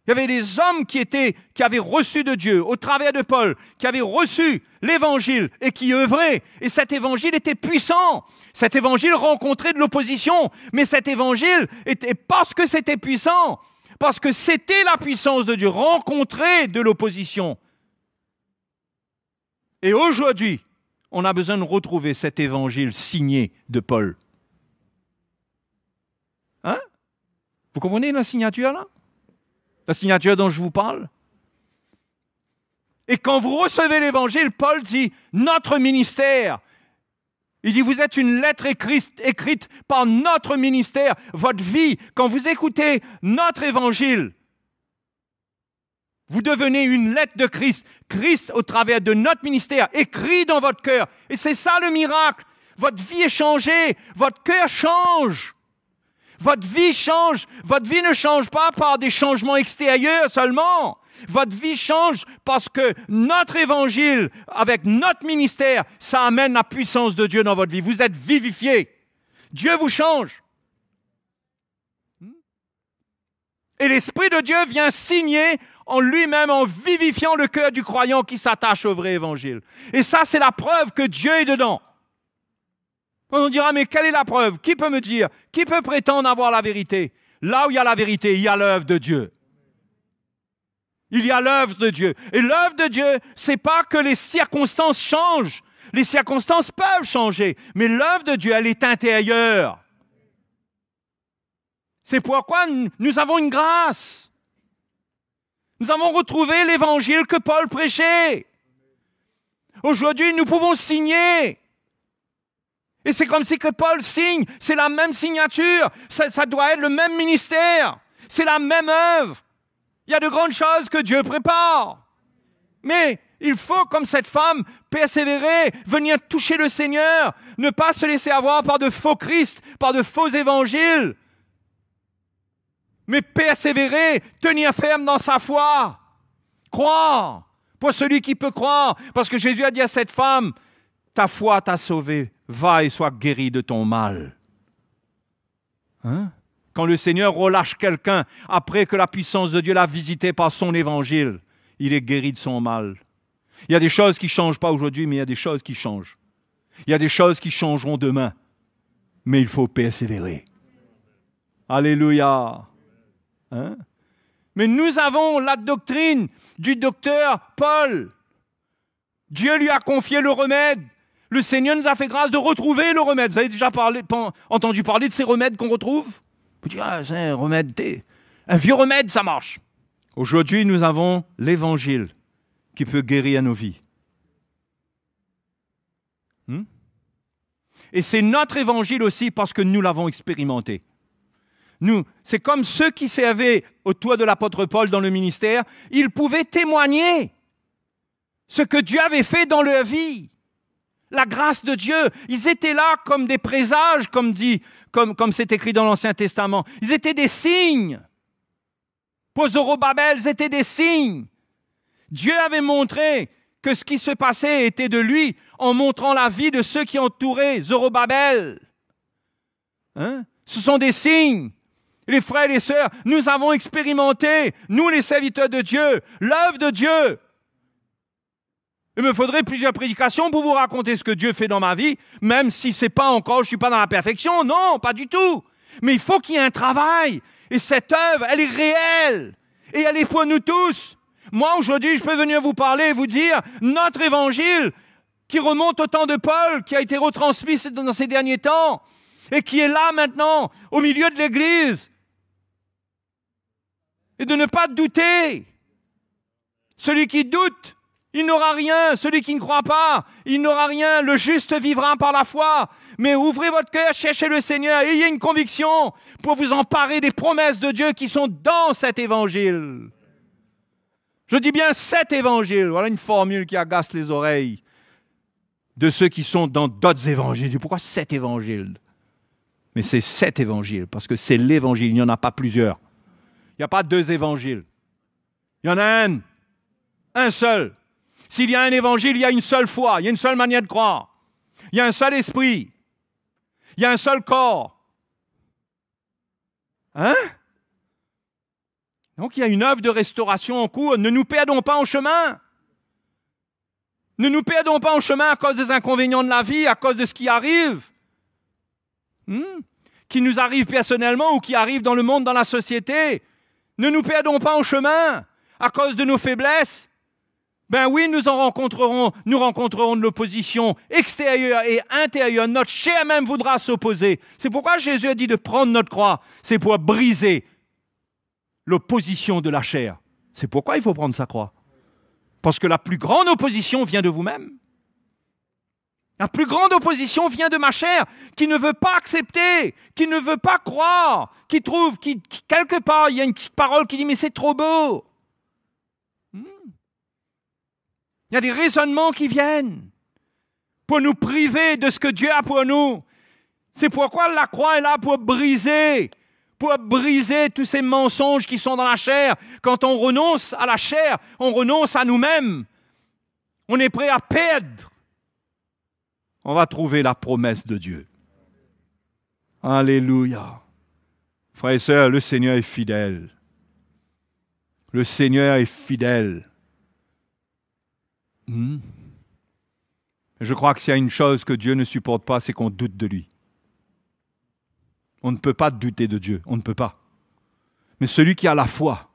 Il y avait des hommes qui étaient, qui avaient reçu de Dieu, au travers de Paul, qui avaient reçu l'évangile et qui œuvraient. Et cet évangile était puissant. Cet évangile rencontrait de l'opposition. Mais cet évangile était, parce que c'était puissant, parce que c'était la puissance de Dieu, rencontrer de l'opposition. Et aujourd'hui, on a besoin de retrouver cet évangile signé de Paul. Hein Vous comprenez la signature là la signature dont je vous parle. Et quand vous recevez l'évangile, Paul dit, notre ministère, il dit, vous êtes une lettre écrite, par notre ministère, votre vie. Quand vous écoutez notre évangile, vous devenez une lettre de Christ. Christ, au travers de notre ministère, écrit dans votre cœur. Et c'est ça le miracle. Votre vie est changée, votre cœur change. Votre vie change. Votre vie ne change pas par des changements extérieurs seulement. Votre vie change parce que notre évangile, avec notre ministère, ça amène la puissance de Dieu dans votre vie. Vous êtes vivifiés. Dieu vous change. Et l'Esprit de Dieu vient signer en lui-même en vivifiant le cœur du croyant qui s'attache au vrai évangile. Et ça, c'est la preuve que Dieu est dedans. On dira, mais quelle est la preuve Qui peut me dire Qui peut prétendre avoir la vérité Là où il y a la vérité, il y a l'œuvre de Dieu. Il y a l'œuvre de Dieu. Et l'œuvre de Dieu, c'est pas que les circonstances changent. Les circonstances peuvent changer, mais l'œuvre de Dieu, elle est intérieure. C'est pourquoi nous avons une grâce. Nous avons retrouvé l'évangile que Paul prêchait. Aujourd'hui, nous pouvons signer et c'est comme si que Paul signe, c'est la même signature, ça, doit être le même ministère, c'est la même œuvre. Il y a de grandes choses que Dieu prépare. Mais il faut, comme cette femme, persévérer, venir toucher le Seigneur, ne pas se laisser avoir par de faux Christ, par de faux évangiles, mais persévérer, tenir ferme dans sa foi, croire, pour celui qui peut croire, parce que Jésus a dit à cette femme, ta foi t'a sauvée, va et sois guéri de ton mal. Hein? Quand le Seigneur relâche quelqu'un après que la puissance de Dieu l'a visité par son évangile, il est guéri de son mal. Il y a des choses qui ne changent pas aujourd'hui, mais il y a des choses qui changent. Il y a des choses qui changeront demain. Mais il faut persévérer. Alléluia. Hein? Mais nous avons la doctrine du docteur Paul. Dieu lui a confié le remède le Seigneur nous a fait grâce de retrouver le remède. Vous avez déjà parlé, entendu parler de ces remèdes qu'on retrouve Vous dites, ah, c'est un remède, un vieux remède, ça marche. Aujourd'hui, nous avons l'évangile qui peut guérir nos vies. Hmm? Et c'est notre évangile aussi parce que nous l'avons expérimenté. Nous, c'est comme ceux qui servaient au toit de l'apôtre Paul dans le ministère, ils pouvaient témoigner ce que Dieu avait fait dans leur vie la grâce de Dieu. Ils étaient là comme des présages, comme dit, comme, comme c'est écrit dans l'Ancien Testament. Ils étaient des signes. Pour Zorobabel, ils étaient des signes. Dieu avait montré que ce qui se passait était de lui en montrant la vie de ceux qui entouraient Zorobabel. Hein? Ce sont des signes. Les frères et les sœurs, nous avons expérimenté, nous les serviteurs de Dieu, l'œuvre de Dieu il me faudrait plusieurs prédications pour vous raconter ce que Dieu fait dans ma vie, même si c'est pas encore, je suis pas dans la perfection. Non, pas du tout. Mais il faut qu'il y ait un travail. Et cette œuvre, elle est réelle. Et elle est pour nous tous. Moi, aujourd'hui, je peux venir vous parler et vous dire notre évangile, qui remonte au temps de Paul, qui a été retransmis dans ces derniers temps, et qui est là maintenant, au milieu de l'Église. Et de ne pas douter. Celui qui doute, il n'aura rien, celui qui ne croit pas, il n'aura rien, le juste vivra par la foi. Mais ouvrez votre cœur, cherchez le Seigneur, ayez une conviction pour vous emparer des promesses de Dieu qui sont dans cet évangile. Je dis bien cet évangile, voilà une formule qui agace les oreilles de ceux qui sont dans d'autres évangiles. Pourquoi cet évangile Mais c'est cet évangile, parce que c'est l'évangile, il n'y en a pas plusieurs. Il n'y a pas deux évangiles. Il y en a un, un seul s'il y a un évangile, il y a une seule foi, il y a une seule manière de croire. Il y a un seul esprit. Il y a un seul corps. Hein Donc il y a une œuvre de restauration en cours. Ne nous perdons pas en chemin. Ne nous perdons pas en chemin à cause des inconvénients de la vie, à cause de ce qui arrive. Hmm? qui nous arrive personnellement ou qui arrive dans le monde, dans la société. Ne nous perdons pas en chemin à cause de nos faiblesses, ben oui, nous en rencontrerons, nous rencontrerons de l'opposition extérieure et intérieure. Notre chair même voudra s'opposer. C'est pourquoi Jésus a dit de prendre notre croix. C'est pour briser l'opposition de la chair. C'est pourquoi il faut prendre sa croix. Parce que la plus grande opposition vient de vous-même. La plus grande opposition vient de ma chair, qui ne veut pas accepter, qui ne veut pas croire, qui trouve, qui, quelque part, il y a une parole qui dit mais c'est trop beau, Il y a des raisonnements qui viennent pour nous priver de ce que Dieu a pour nous. C'est pourquoi la croix est là pour briser, pour briser tous ces mensonges qui sont dans la chair. Quand on renonce à la chair, on renonce à nous-mêmes. On est prêt à perdre. On va trouver la promesse de Dieu. Alléluia. Frères et sœurs, le Seigneur est fidèle. Le Seigneur est fidèle. Hmm. Je crois que s'il y a une chose que Dieu ne supporte pas, c'est qu'on doute de lui. On ne peut pas douter de Dieu, on ne peut pas. Mais celui qui a la foi,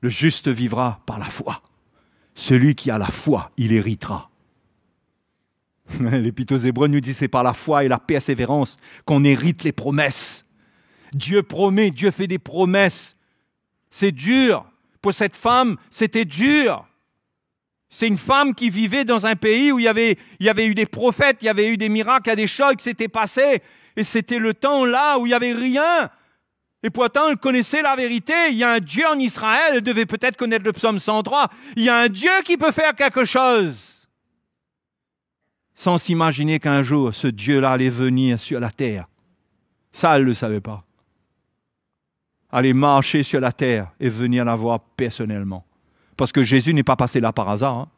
le juste vivra par la foi. Celui qui a la foi, il héritera. L'Épître aux Hébreux nous dit c'est par la foi et la persévérance qu'on hérite les promesses. Dieu promet, Dieu fait des promesses. C'est dur, pour cette femme, c'était dur. C'est une femme qui vivait dans un pays où il y, avait, il y avait eu des prophètes, il y avait eu des miracles, il y a des choses qui s'étaient passées. Et c'était le temps là où il n'y avait rien. Et pourtant, elle connaissait la vérité. Il y a un Dieu en Israël. Elle devait peut-être connaître le psaume 103. Il y a un Dieu qui peut faire quelque chose. Sans s'imaginer qu'un jour, ce Dieu-là allait venir sur la terre. Ça, elle ne le savait pas aller marcher sur la terre et venir la voir personnellement. Parce que Jésus n'est pas passé là par hasard. Hein.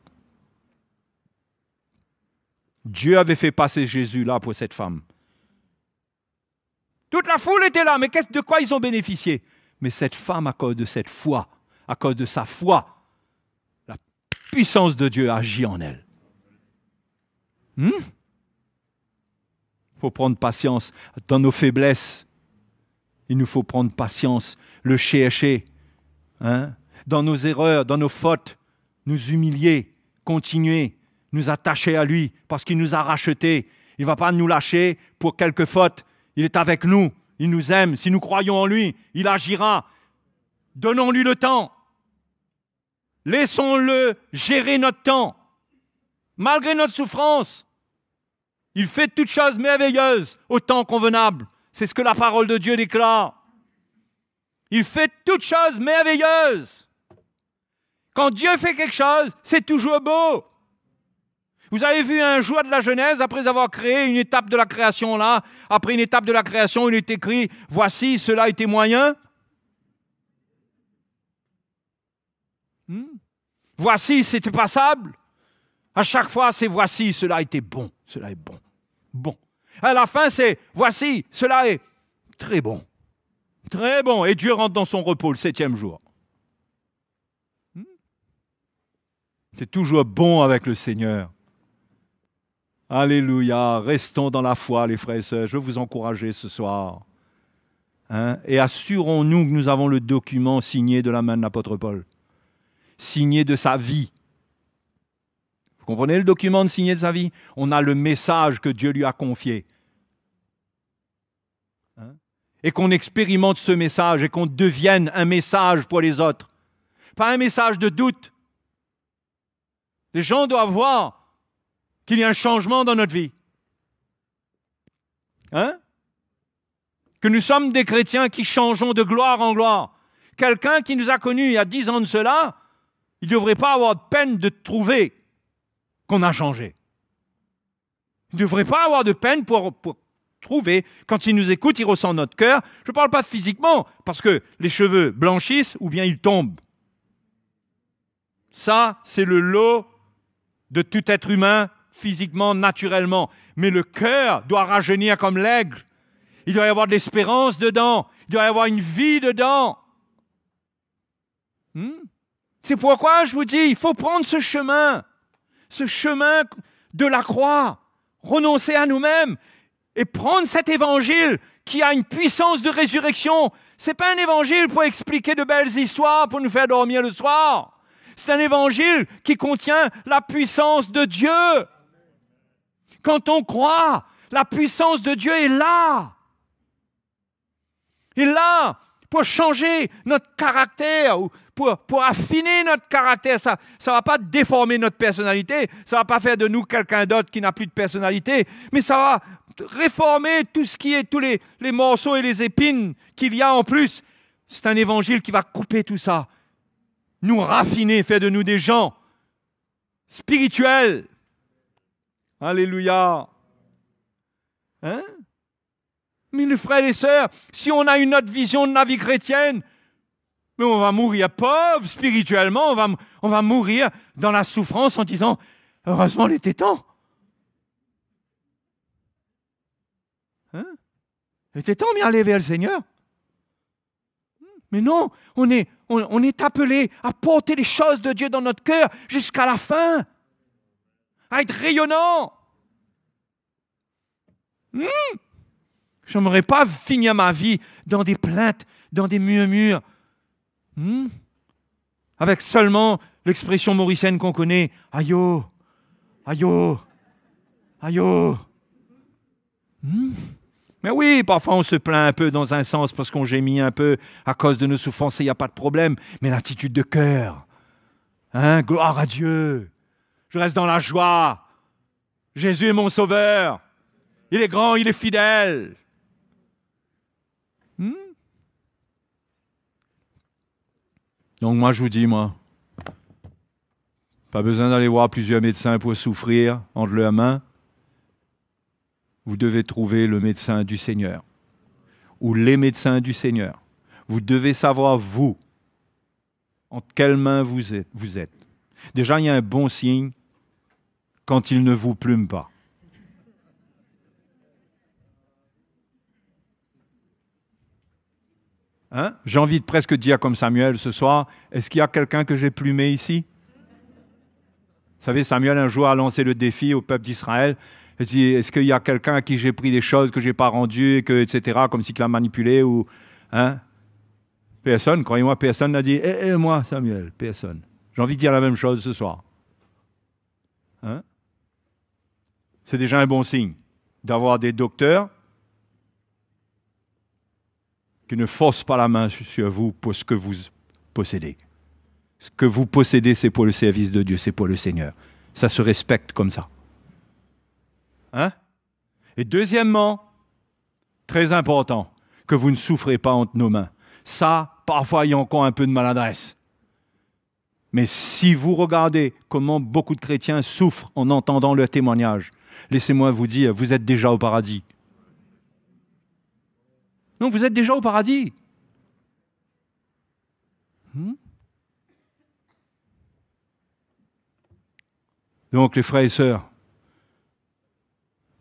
Dieu avait fait passer Jésus là pour cette femme. Toute la foule était là, mais de quoi ils ont bénéficié Mais cette femme, à cause de cette foi, à cause de sa foi, la puissance de Dieu agit en elle. Il hmm? faut prendre patience dans nos faiblesses, il nous faut prendre patience, le chercher. Hein. Dans nos erreurs, dans nos fautes, nous humilier, continuer, nous attacher à lui parce qu'il nous a rachetés. Il ne va pas nous lâcher pour quelques fautes. Il est avec nous. Il nous aime. Si nous croyons en lui, il agira. Donnons-lui le temps. Laissons-le gérer notre temps. Malgré notre souffrance, il fait toutes choses merveilleuses au temps convenable. C'est ce que la parole de Dieu déclare. Il fait toutes choses merveilleuses. Quand Dieu fait quelque chose, c'est toujours beau. Vous avez vu un jour de la Genèse, après avoir créé une étape de la création là, après une étape de la création, il est écrit, voici, cela était moyen. Hmm? Voici, c'était passable. À chaque fois, c'est voici, cela était bon, cela est bon, bon, à la fin, c'est voici, cela est très bon. Très bon. Et Dieu rentre dans son repos le septième jour. Hmm? C'est toujours bon avec le Seigneur. Alléluia. Restons dans la foi, les frères et sœurs. Je veux vous encourager ce soir. Hein? et assurons-nous que nous avons le document signé de la main de l'apôtre Paul, signé de sa vie, vous comprenez le document de signer de sa vie On a le message que Dieu lui a confié. Hein? Et qu'on expérimente ce message et qu'on devienne un message pour les autres. Pas un message de doute. Les gens doivent voir qu'il y a un changement dans notre vie. Hein? Que nous sommes des chrétiens qui changeons de gloire en gloire. Quelqu'un qui nous a connus il y a dix ans de cela, il ne devrait pas avoir de peine de trouver qu'on a changé. Il ne devrait pas avoir de peine pour, trouver. Quand il nous écoute, il ressent notre cœur. Je ne parle pas physiquement, parce que les cheveux blanchissent ou bien ils tombent. Ça, c'est le lot de tout être humain, physiquement, naturellement. Mais le cœur doit rajeunir comme l'aigle. Il doit y avoir de l'espérance dedans. Il doit y avoir une vie dedans. Hmm? C'est pourquoi je vous dis, il faut prendre ce chemin ce chemin de la croix, renoncer à nous-mêmes et prendre cet évangile qui a une puissance de résurrection. C'est pas un évangile pour expliquer de belles histoires, pour nous faire dormir le soir. C'est un évangile qui contient la puissance de Dieu. Quand on croit, la puissance de Dieu est là. est là, changer notre caractère, ou pour, pour affiner notre caractère. Ça ne va pas déformer notre personnalité, ça ne va pas faire de nous quelqu'un d'autre qui n'a plus de personnalité, mais ça va réformer tout ce qui est, tous les, les morceaux et les épines qu'il y a en plus. C'est un évangile qui va couper tout ça, nous raffiner, faire de nous des gens spirituels. Alléluia. Hein? les frères et sœurs, si on a une autre vision de la vie chrétienne, mais on va mourir pauvre spirituellement, on va, on va mourir dans la souffrance en disant Heureusement, il était temps. Hein Il était temps mais aller vers le Seigneur. Mais non, on est, on, est appelé à porter les choses de Dieu dans notre cœur jusqu'à la fin, à être rayonnant. Hmm? Je n'aimerais pas finir ma vie dans des plaintes, dans des murmures, hmm? avec seulement l'expression mauricienne qu'on connaît, aïe, aïe, aïe. Hmm? Mais oui, parfois on se plaint un peu dans un sens parce qu'on gémit un peu à cause de nos souffrances, et il n'y a pas de problème. Mais l'attitude de cœur, hein, gloire à Dieu, je reste dans la joie. Jésus est mon sauveur. Il est grand, il est fidèle. Donc moi, je vous dis, moi, pas besoin d'aller voir plusieurs médecins pour souffrir, entre leurs mains. Vous devez trouver le médecin du Seigneur ou les médecins du Seigneur. Vous devez savoir, vous, entre quelles mains vous êtes. Vous êtes. Déjà, il y a un bon signe quand il ne vous plume pas. Hein? j'ai envie de presque dire comme Samuel ce soir, est-ce qu'il y a quelqu'un que j'ai plumé ici Vous savez, Samuel un jour a lancé le défi au peuple d'Israël. Il dit, est-ce qu'il y a quelqu'un à qui j'ai pris des choses que je n'ai pas rendues, et que, etc., comme s'il l'a manipulé ou, hein? Personne, croyez-moi, personne n'a dit, et eh, eh, moi, Samuel, personne. J'ai envie de dire la même chose ce soir. Hein? C'est déjà un bon signe d'avoir des docteurs qui ne force pas la main sur vous pour ce que vous possédez. Ce que vous possédez, c'est pour le service de Dieu, c'est pour le Seigneur. Ça se respecte comme ça. Hein Et deuxièmement, très important, que vous ne souffrez pas entre nos mains. Ça, parfois, il y a encore un peu de maladresse. Mais si vous regardez comment beaucoup de chrétiens souffrent en entendant leur témoignage, laissez-moi vous dire, vous êtes déjà au paradis. Donc vous êtes déjà au paradis. Hmm? Donc les frères et sœurs,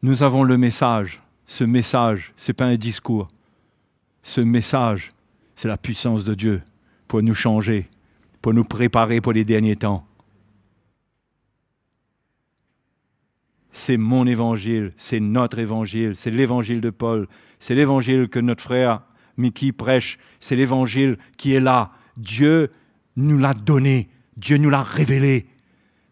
nous avons le message. Ce message, ce n'est pas un discours. Ce message, c'est la puissance de Dieu pour nous changer, pour nous préparer pour les derniers temps. c'est mon évangile, c'est notre évangile, c'est l'évangile de Paul, c'est l'évangile que notre frère Mickey prêche, c'est l'évangile qui est là. Dieu nous l'a donné, Dieu nous l'a révélé.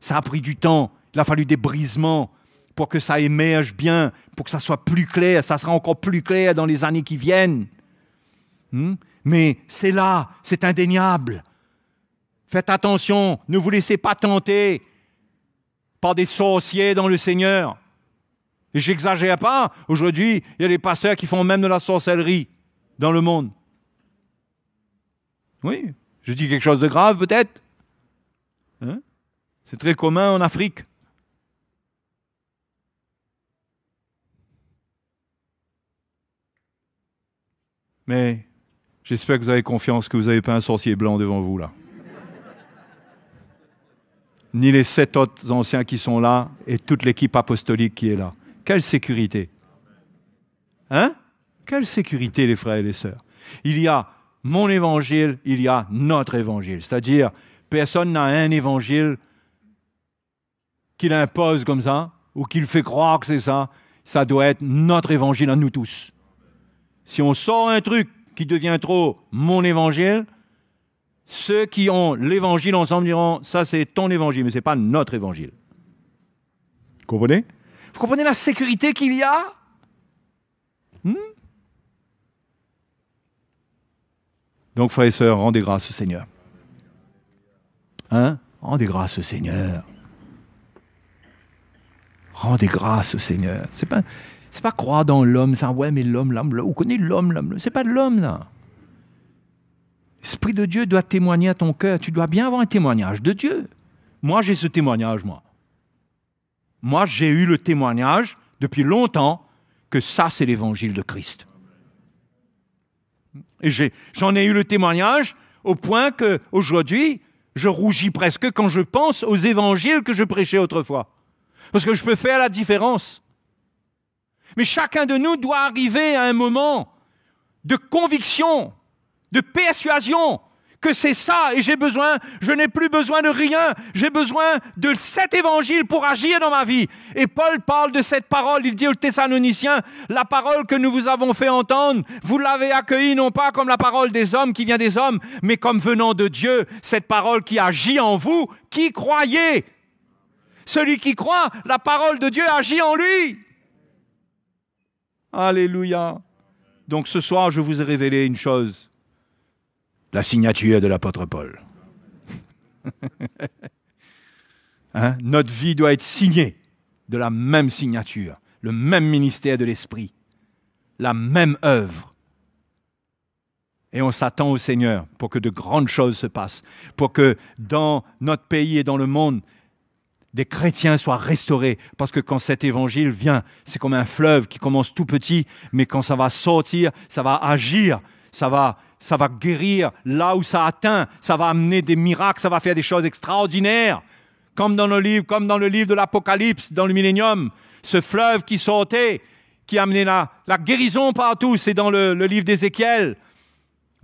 Ça a pris du temps, il a fallu des brisements pour que ça émerge bien, pour que ça soit plus clair, ça sera encore plus clair dans les années qui viennent. Hmm? Mais c'est là, c'est indéniable. Faites attention, ne vous laissez pas tenter, par des sorciers dans le Seigneur. Et J'exagère pas. Aujourd'hui, il y a des pasteurs qui font même de la sorcellerie dans le monde. Oui, je dis quelque chose de grave peut-être. Hein? C'est très commun en Afrique. Mais j'espère que vous avez confiance que vous n'avez pas un sorcier blanc devant vous là ni les sept autres anciens qui sont là et toute l'équipe apostolique qui est là. Quelle sécurité Hein Quelle sécurité, les frères et les sœurs Il y a mon évangile, il y a notre évangile. C'est-à-dire, personne n'a un évangile qu'il impose comme ça ou qu'il fait croire que c'est ça. Ça doit être notre évangile à nous tous. Si on sort un truc qui devient trop mon évangile, ceux qui ont l'évangile ensemble diront, ça c'est ton évangile, mais ce n'est pas notre évangile. Vous comprenez Vous comprenez la sécurité qu'il y a hmm Donc frères et sœurs, rendez grâce au Seigneur. Hein Rendez grâce au Seigneur. Rendez grâce au Seigneur. C'est pas, c'est pas croire dans l'homme, un « Ouais, mais l'homme, l'homme, l'homme. Vous connaissez l'homme, l'homme. C'est pas de l'homme, là l'Esprit de Dieu doit témoigner à ton cœur. Tu dois bien avoir un témoignage de Dieu. Moi, j'ai ce témoignage, moi. Moi, j'ai eu le témoignage depuis longtemps que ça, c'est l'évangile de Christ. Et j'en ai, ai, eu le témoignage au point que aujourd'hui, je rougis presque quand je pense aux évangiles que je prêchais autrefois. Parce que je peux faire la différence. Mais chacun de nous doit arriver à un moment de conviction de persuasion que c'est ça et j'ai besoin, je n'ai plus besoin de rien, j'ai besoin de cet évangile pour agir dans ma vie. Et Paul parle de cette parole, il dit aux Thessaloniciens, la parole que nous vous avons fait entendre, vous l'avez accueillie non pas comme la parole des hommes qui vient des hommes, mais comme venant de Dieu, cette parole qui agit en vous, qui croyez. Celui qui croit, la parole de Dieu agit en lui. Alléluia. Donc ce soir, je vous ai révélé une chose la signature de l'apôtre Paul. Hein? Notre vie doit être signée de la même signature, le même ministère de l'Esprit, la même œuvre. Et on s'attend au Seigneur pour que de grandes choses se passent, pour que dans notre pays et dans le monde, des chrétiens soient restaurés. Parce que quand cet évangile vient, c'est comme un fleuve qui commence tout petit, mais quand ça va sortir, ça va agir, ça va ça va guérir là où ça atteint, ça va amener des miracles, ça va faire des choses extraordinaires. Comme dans le livre, comme dans le livre de l'Apocalypse, dans le millénium, ce fleuve qui sortait, qui amenait la, guérison partout, c'est dans le, livre d'Ézéchiel.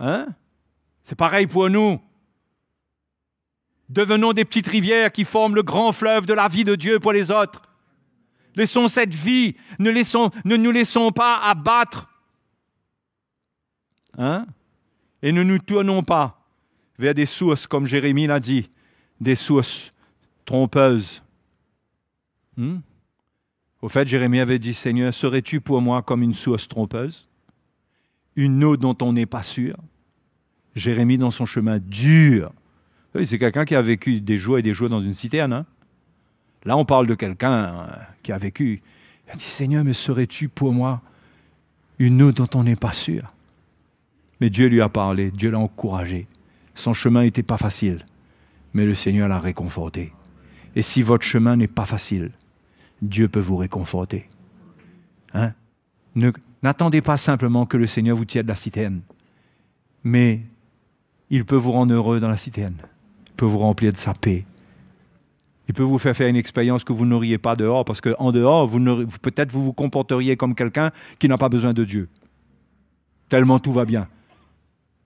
Hein? C'est pareil pour nous. Devenons des petites rivières qui forment le grand fleuve de la vie de Dieu pour les autres. Laissons cette vie, ne, ne nous laissons pas abattre. Hein? Et ne nous tournons pas vers des sources, comme Jérémie l'a dit, des sources trompeuses. Hmm? Au fait, Jérémie avait dit, Seigneur, serais-tu pour moi comme une source trompeuse Une eau dont on n'est pas sûr Jérémie dans son chemin dur. C'est quelqu'un qui a vécu des jours et des jours dans une citerne. Hein. Là, on parle de quelqu'un hein, qui a vécu. Il a dit, Seigneur, mais serais-tu pour moi une eau dont on n'est pas sûr mais Dieu lui a parlé, Dieu l'a encouragé. Son chemin n'était pas facile, mais le Seigneur l'a réconforté. Et si votre chemin n'est pas facile, Dieu peut vous réconforter. Hein? N'attendez pas simplement que le Seigneur vous tienne la citéenne. mais il peut vous rendre heureux dans la citéenne. il peut vous remplir de sa paix, il peut vous faire faire une expérience que vous n'auriez pas dehors, parce qu'en dehors, peut-être vous vous comporteriez comme quelqu'un qui n'a pas besoin de Dieu, tellement tout va bien.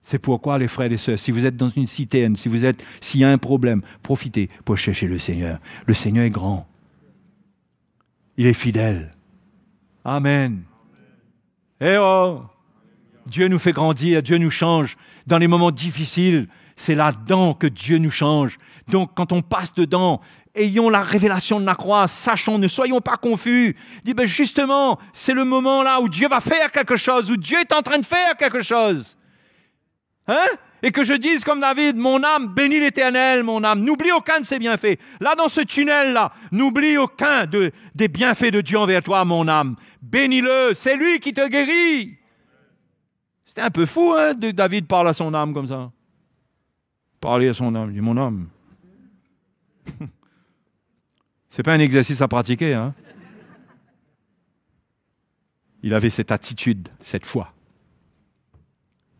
C'est pourquoi, les frères et sœurs, si vous êtes dans une citéenne, si vous êtes, s'il y a un problème, profitez pour chercher le Seigneur. Le Seigneur est grand. Il est fidèle. Amen. Et eh oh Dieu nous fait grandir, Dieu nous change. Dans les moments difficiles, c'est là-dedans que Dieu nous change. Donc, quand on passe dedans, ayons la révélation de la croix, sachons, ne soyons pas confus. Dis, ben justement, c'est le moment là où Dieu va faire quelque chose, où Dieu est en train de faire quelque chose. Hein? Et que je dise comme David, mon âme bénis l'Éternel, mon âme. N'oublie aucun de ses bienfaits. Là, dans ce tunnel-là, n'oublie aucun des bienfaits de Dieu envers toi, mon âme. Bénis-le, c'est lui qui te guérit. C'était un peu fou, hein, de David parle à son âme comme ça. Parler à son âme, il mon âme. c'est pas un exercice à pratiquer, hein. Il avait cette attitude, cette foi.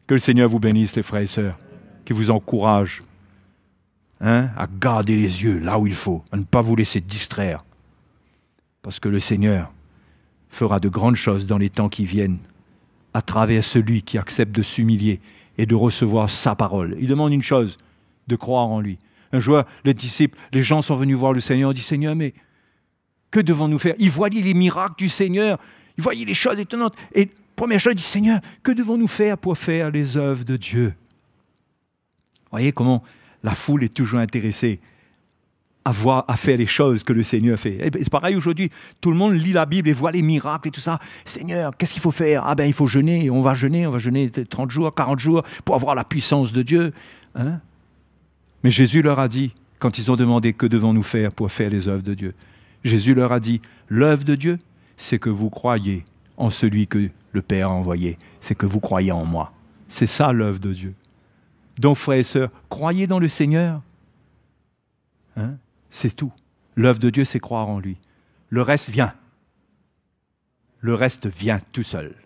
Que le Seigneur vous bénisse, les frères et sœurs, qui vous encourage hein, à garder les yeux là où il faut, à ne pas vous laisser distraire. Parce que le Seigneur fera de grandes choses dans les temps qui viennent, à travers celui qui accepte de s'humilier et de recevoir sa parole. Il demande une chose, de croire en lui. Un jour, les disciples, les gens sont venus voir le Seigneur et dit Seigneur, mais que devons-nous faire Ils voyaient les miracles du Seigneur, ils voyaient les choses étonnantes. Et Première chose, il dit Seigneur, que devons-nous faire pour faire les œuvres de Dieu Voyez comment la foule est toujours intéressée à voir, à faire les choses que le Seigneur fait. Eh ben, c'est pareil aujourd'hui, tout le monde lit la Bible et voit les miracles et tout ça. Seigneur, qu'est-ce qu'il faut faire Ah ben, il faut jeûner, on va jeûner, on va jeûner 30 jours, 40 jours pour avoir la puissance de Dieu. Hein? Mais Jésus leur a dit, quand ils ont demandé que devons-nous faire pour faire les œuvres de Dieu, Jésus leur a dit, l'œuvre de Dieu, c'est que vous croyez en celui que le Père a envoyé, c'est que vous croyez en moi. C'est ça l'œuvre de Dieu. Donc, frères et sœurs, croyez dans le Seigneur. Hein? C'est tout. L'œuvre de Dieu, c'est croire en lui. Le reste vient. Le reste vient tout seul.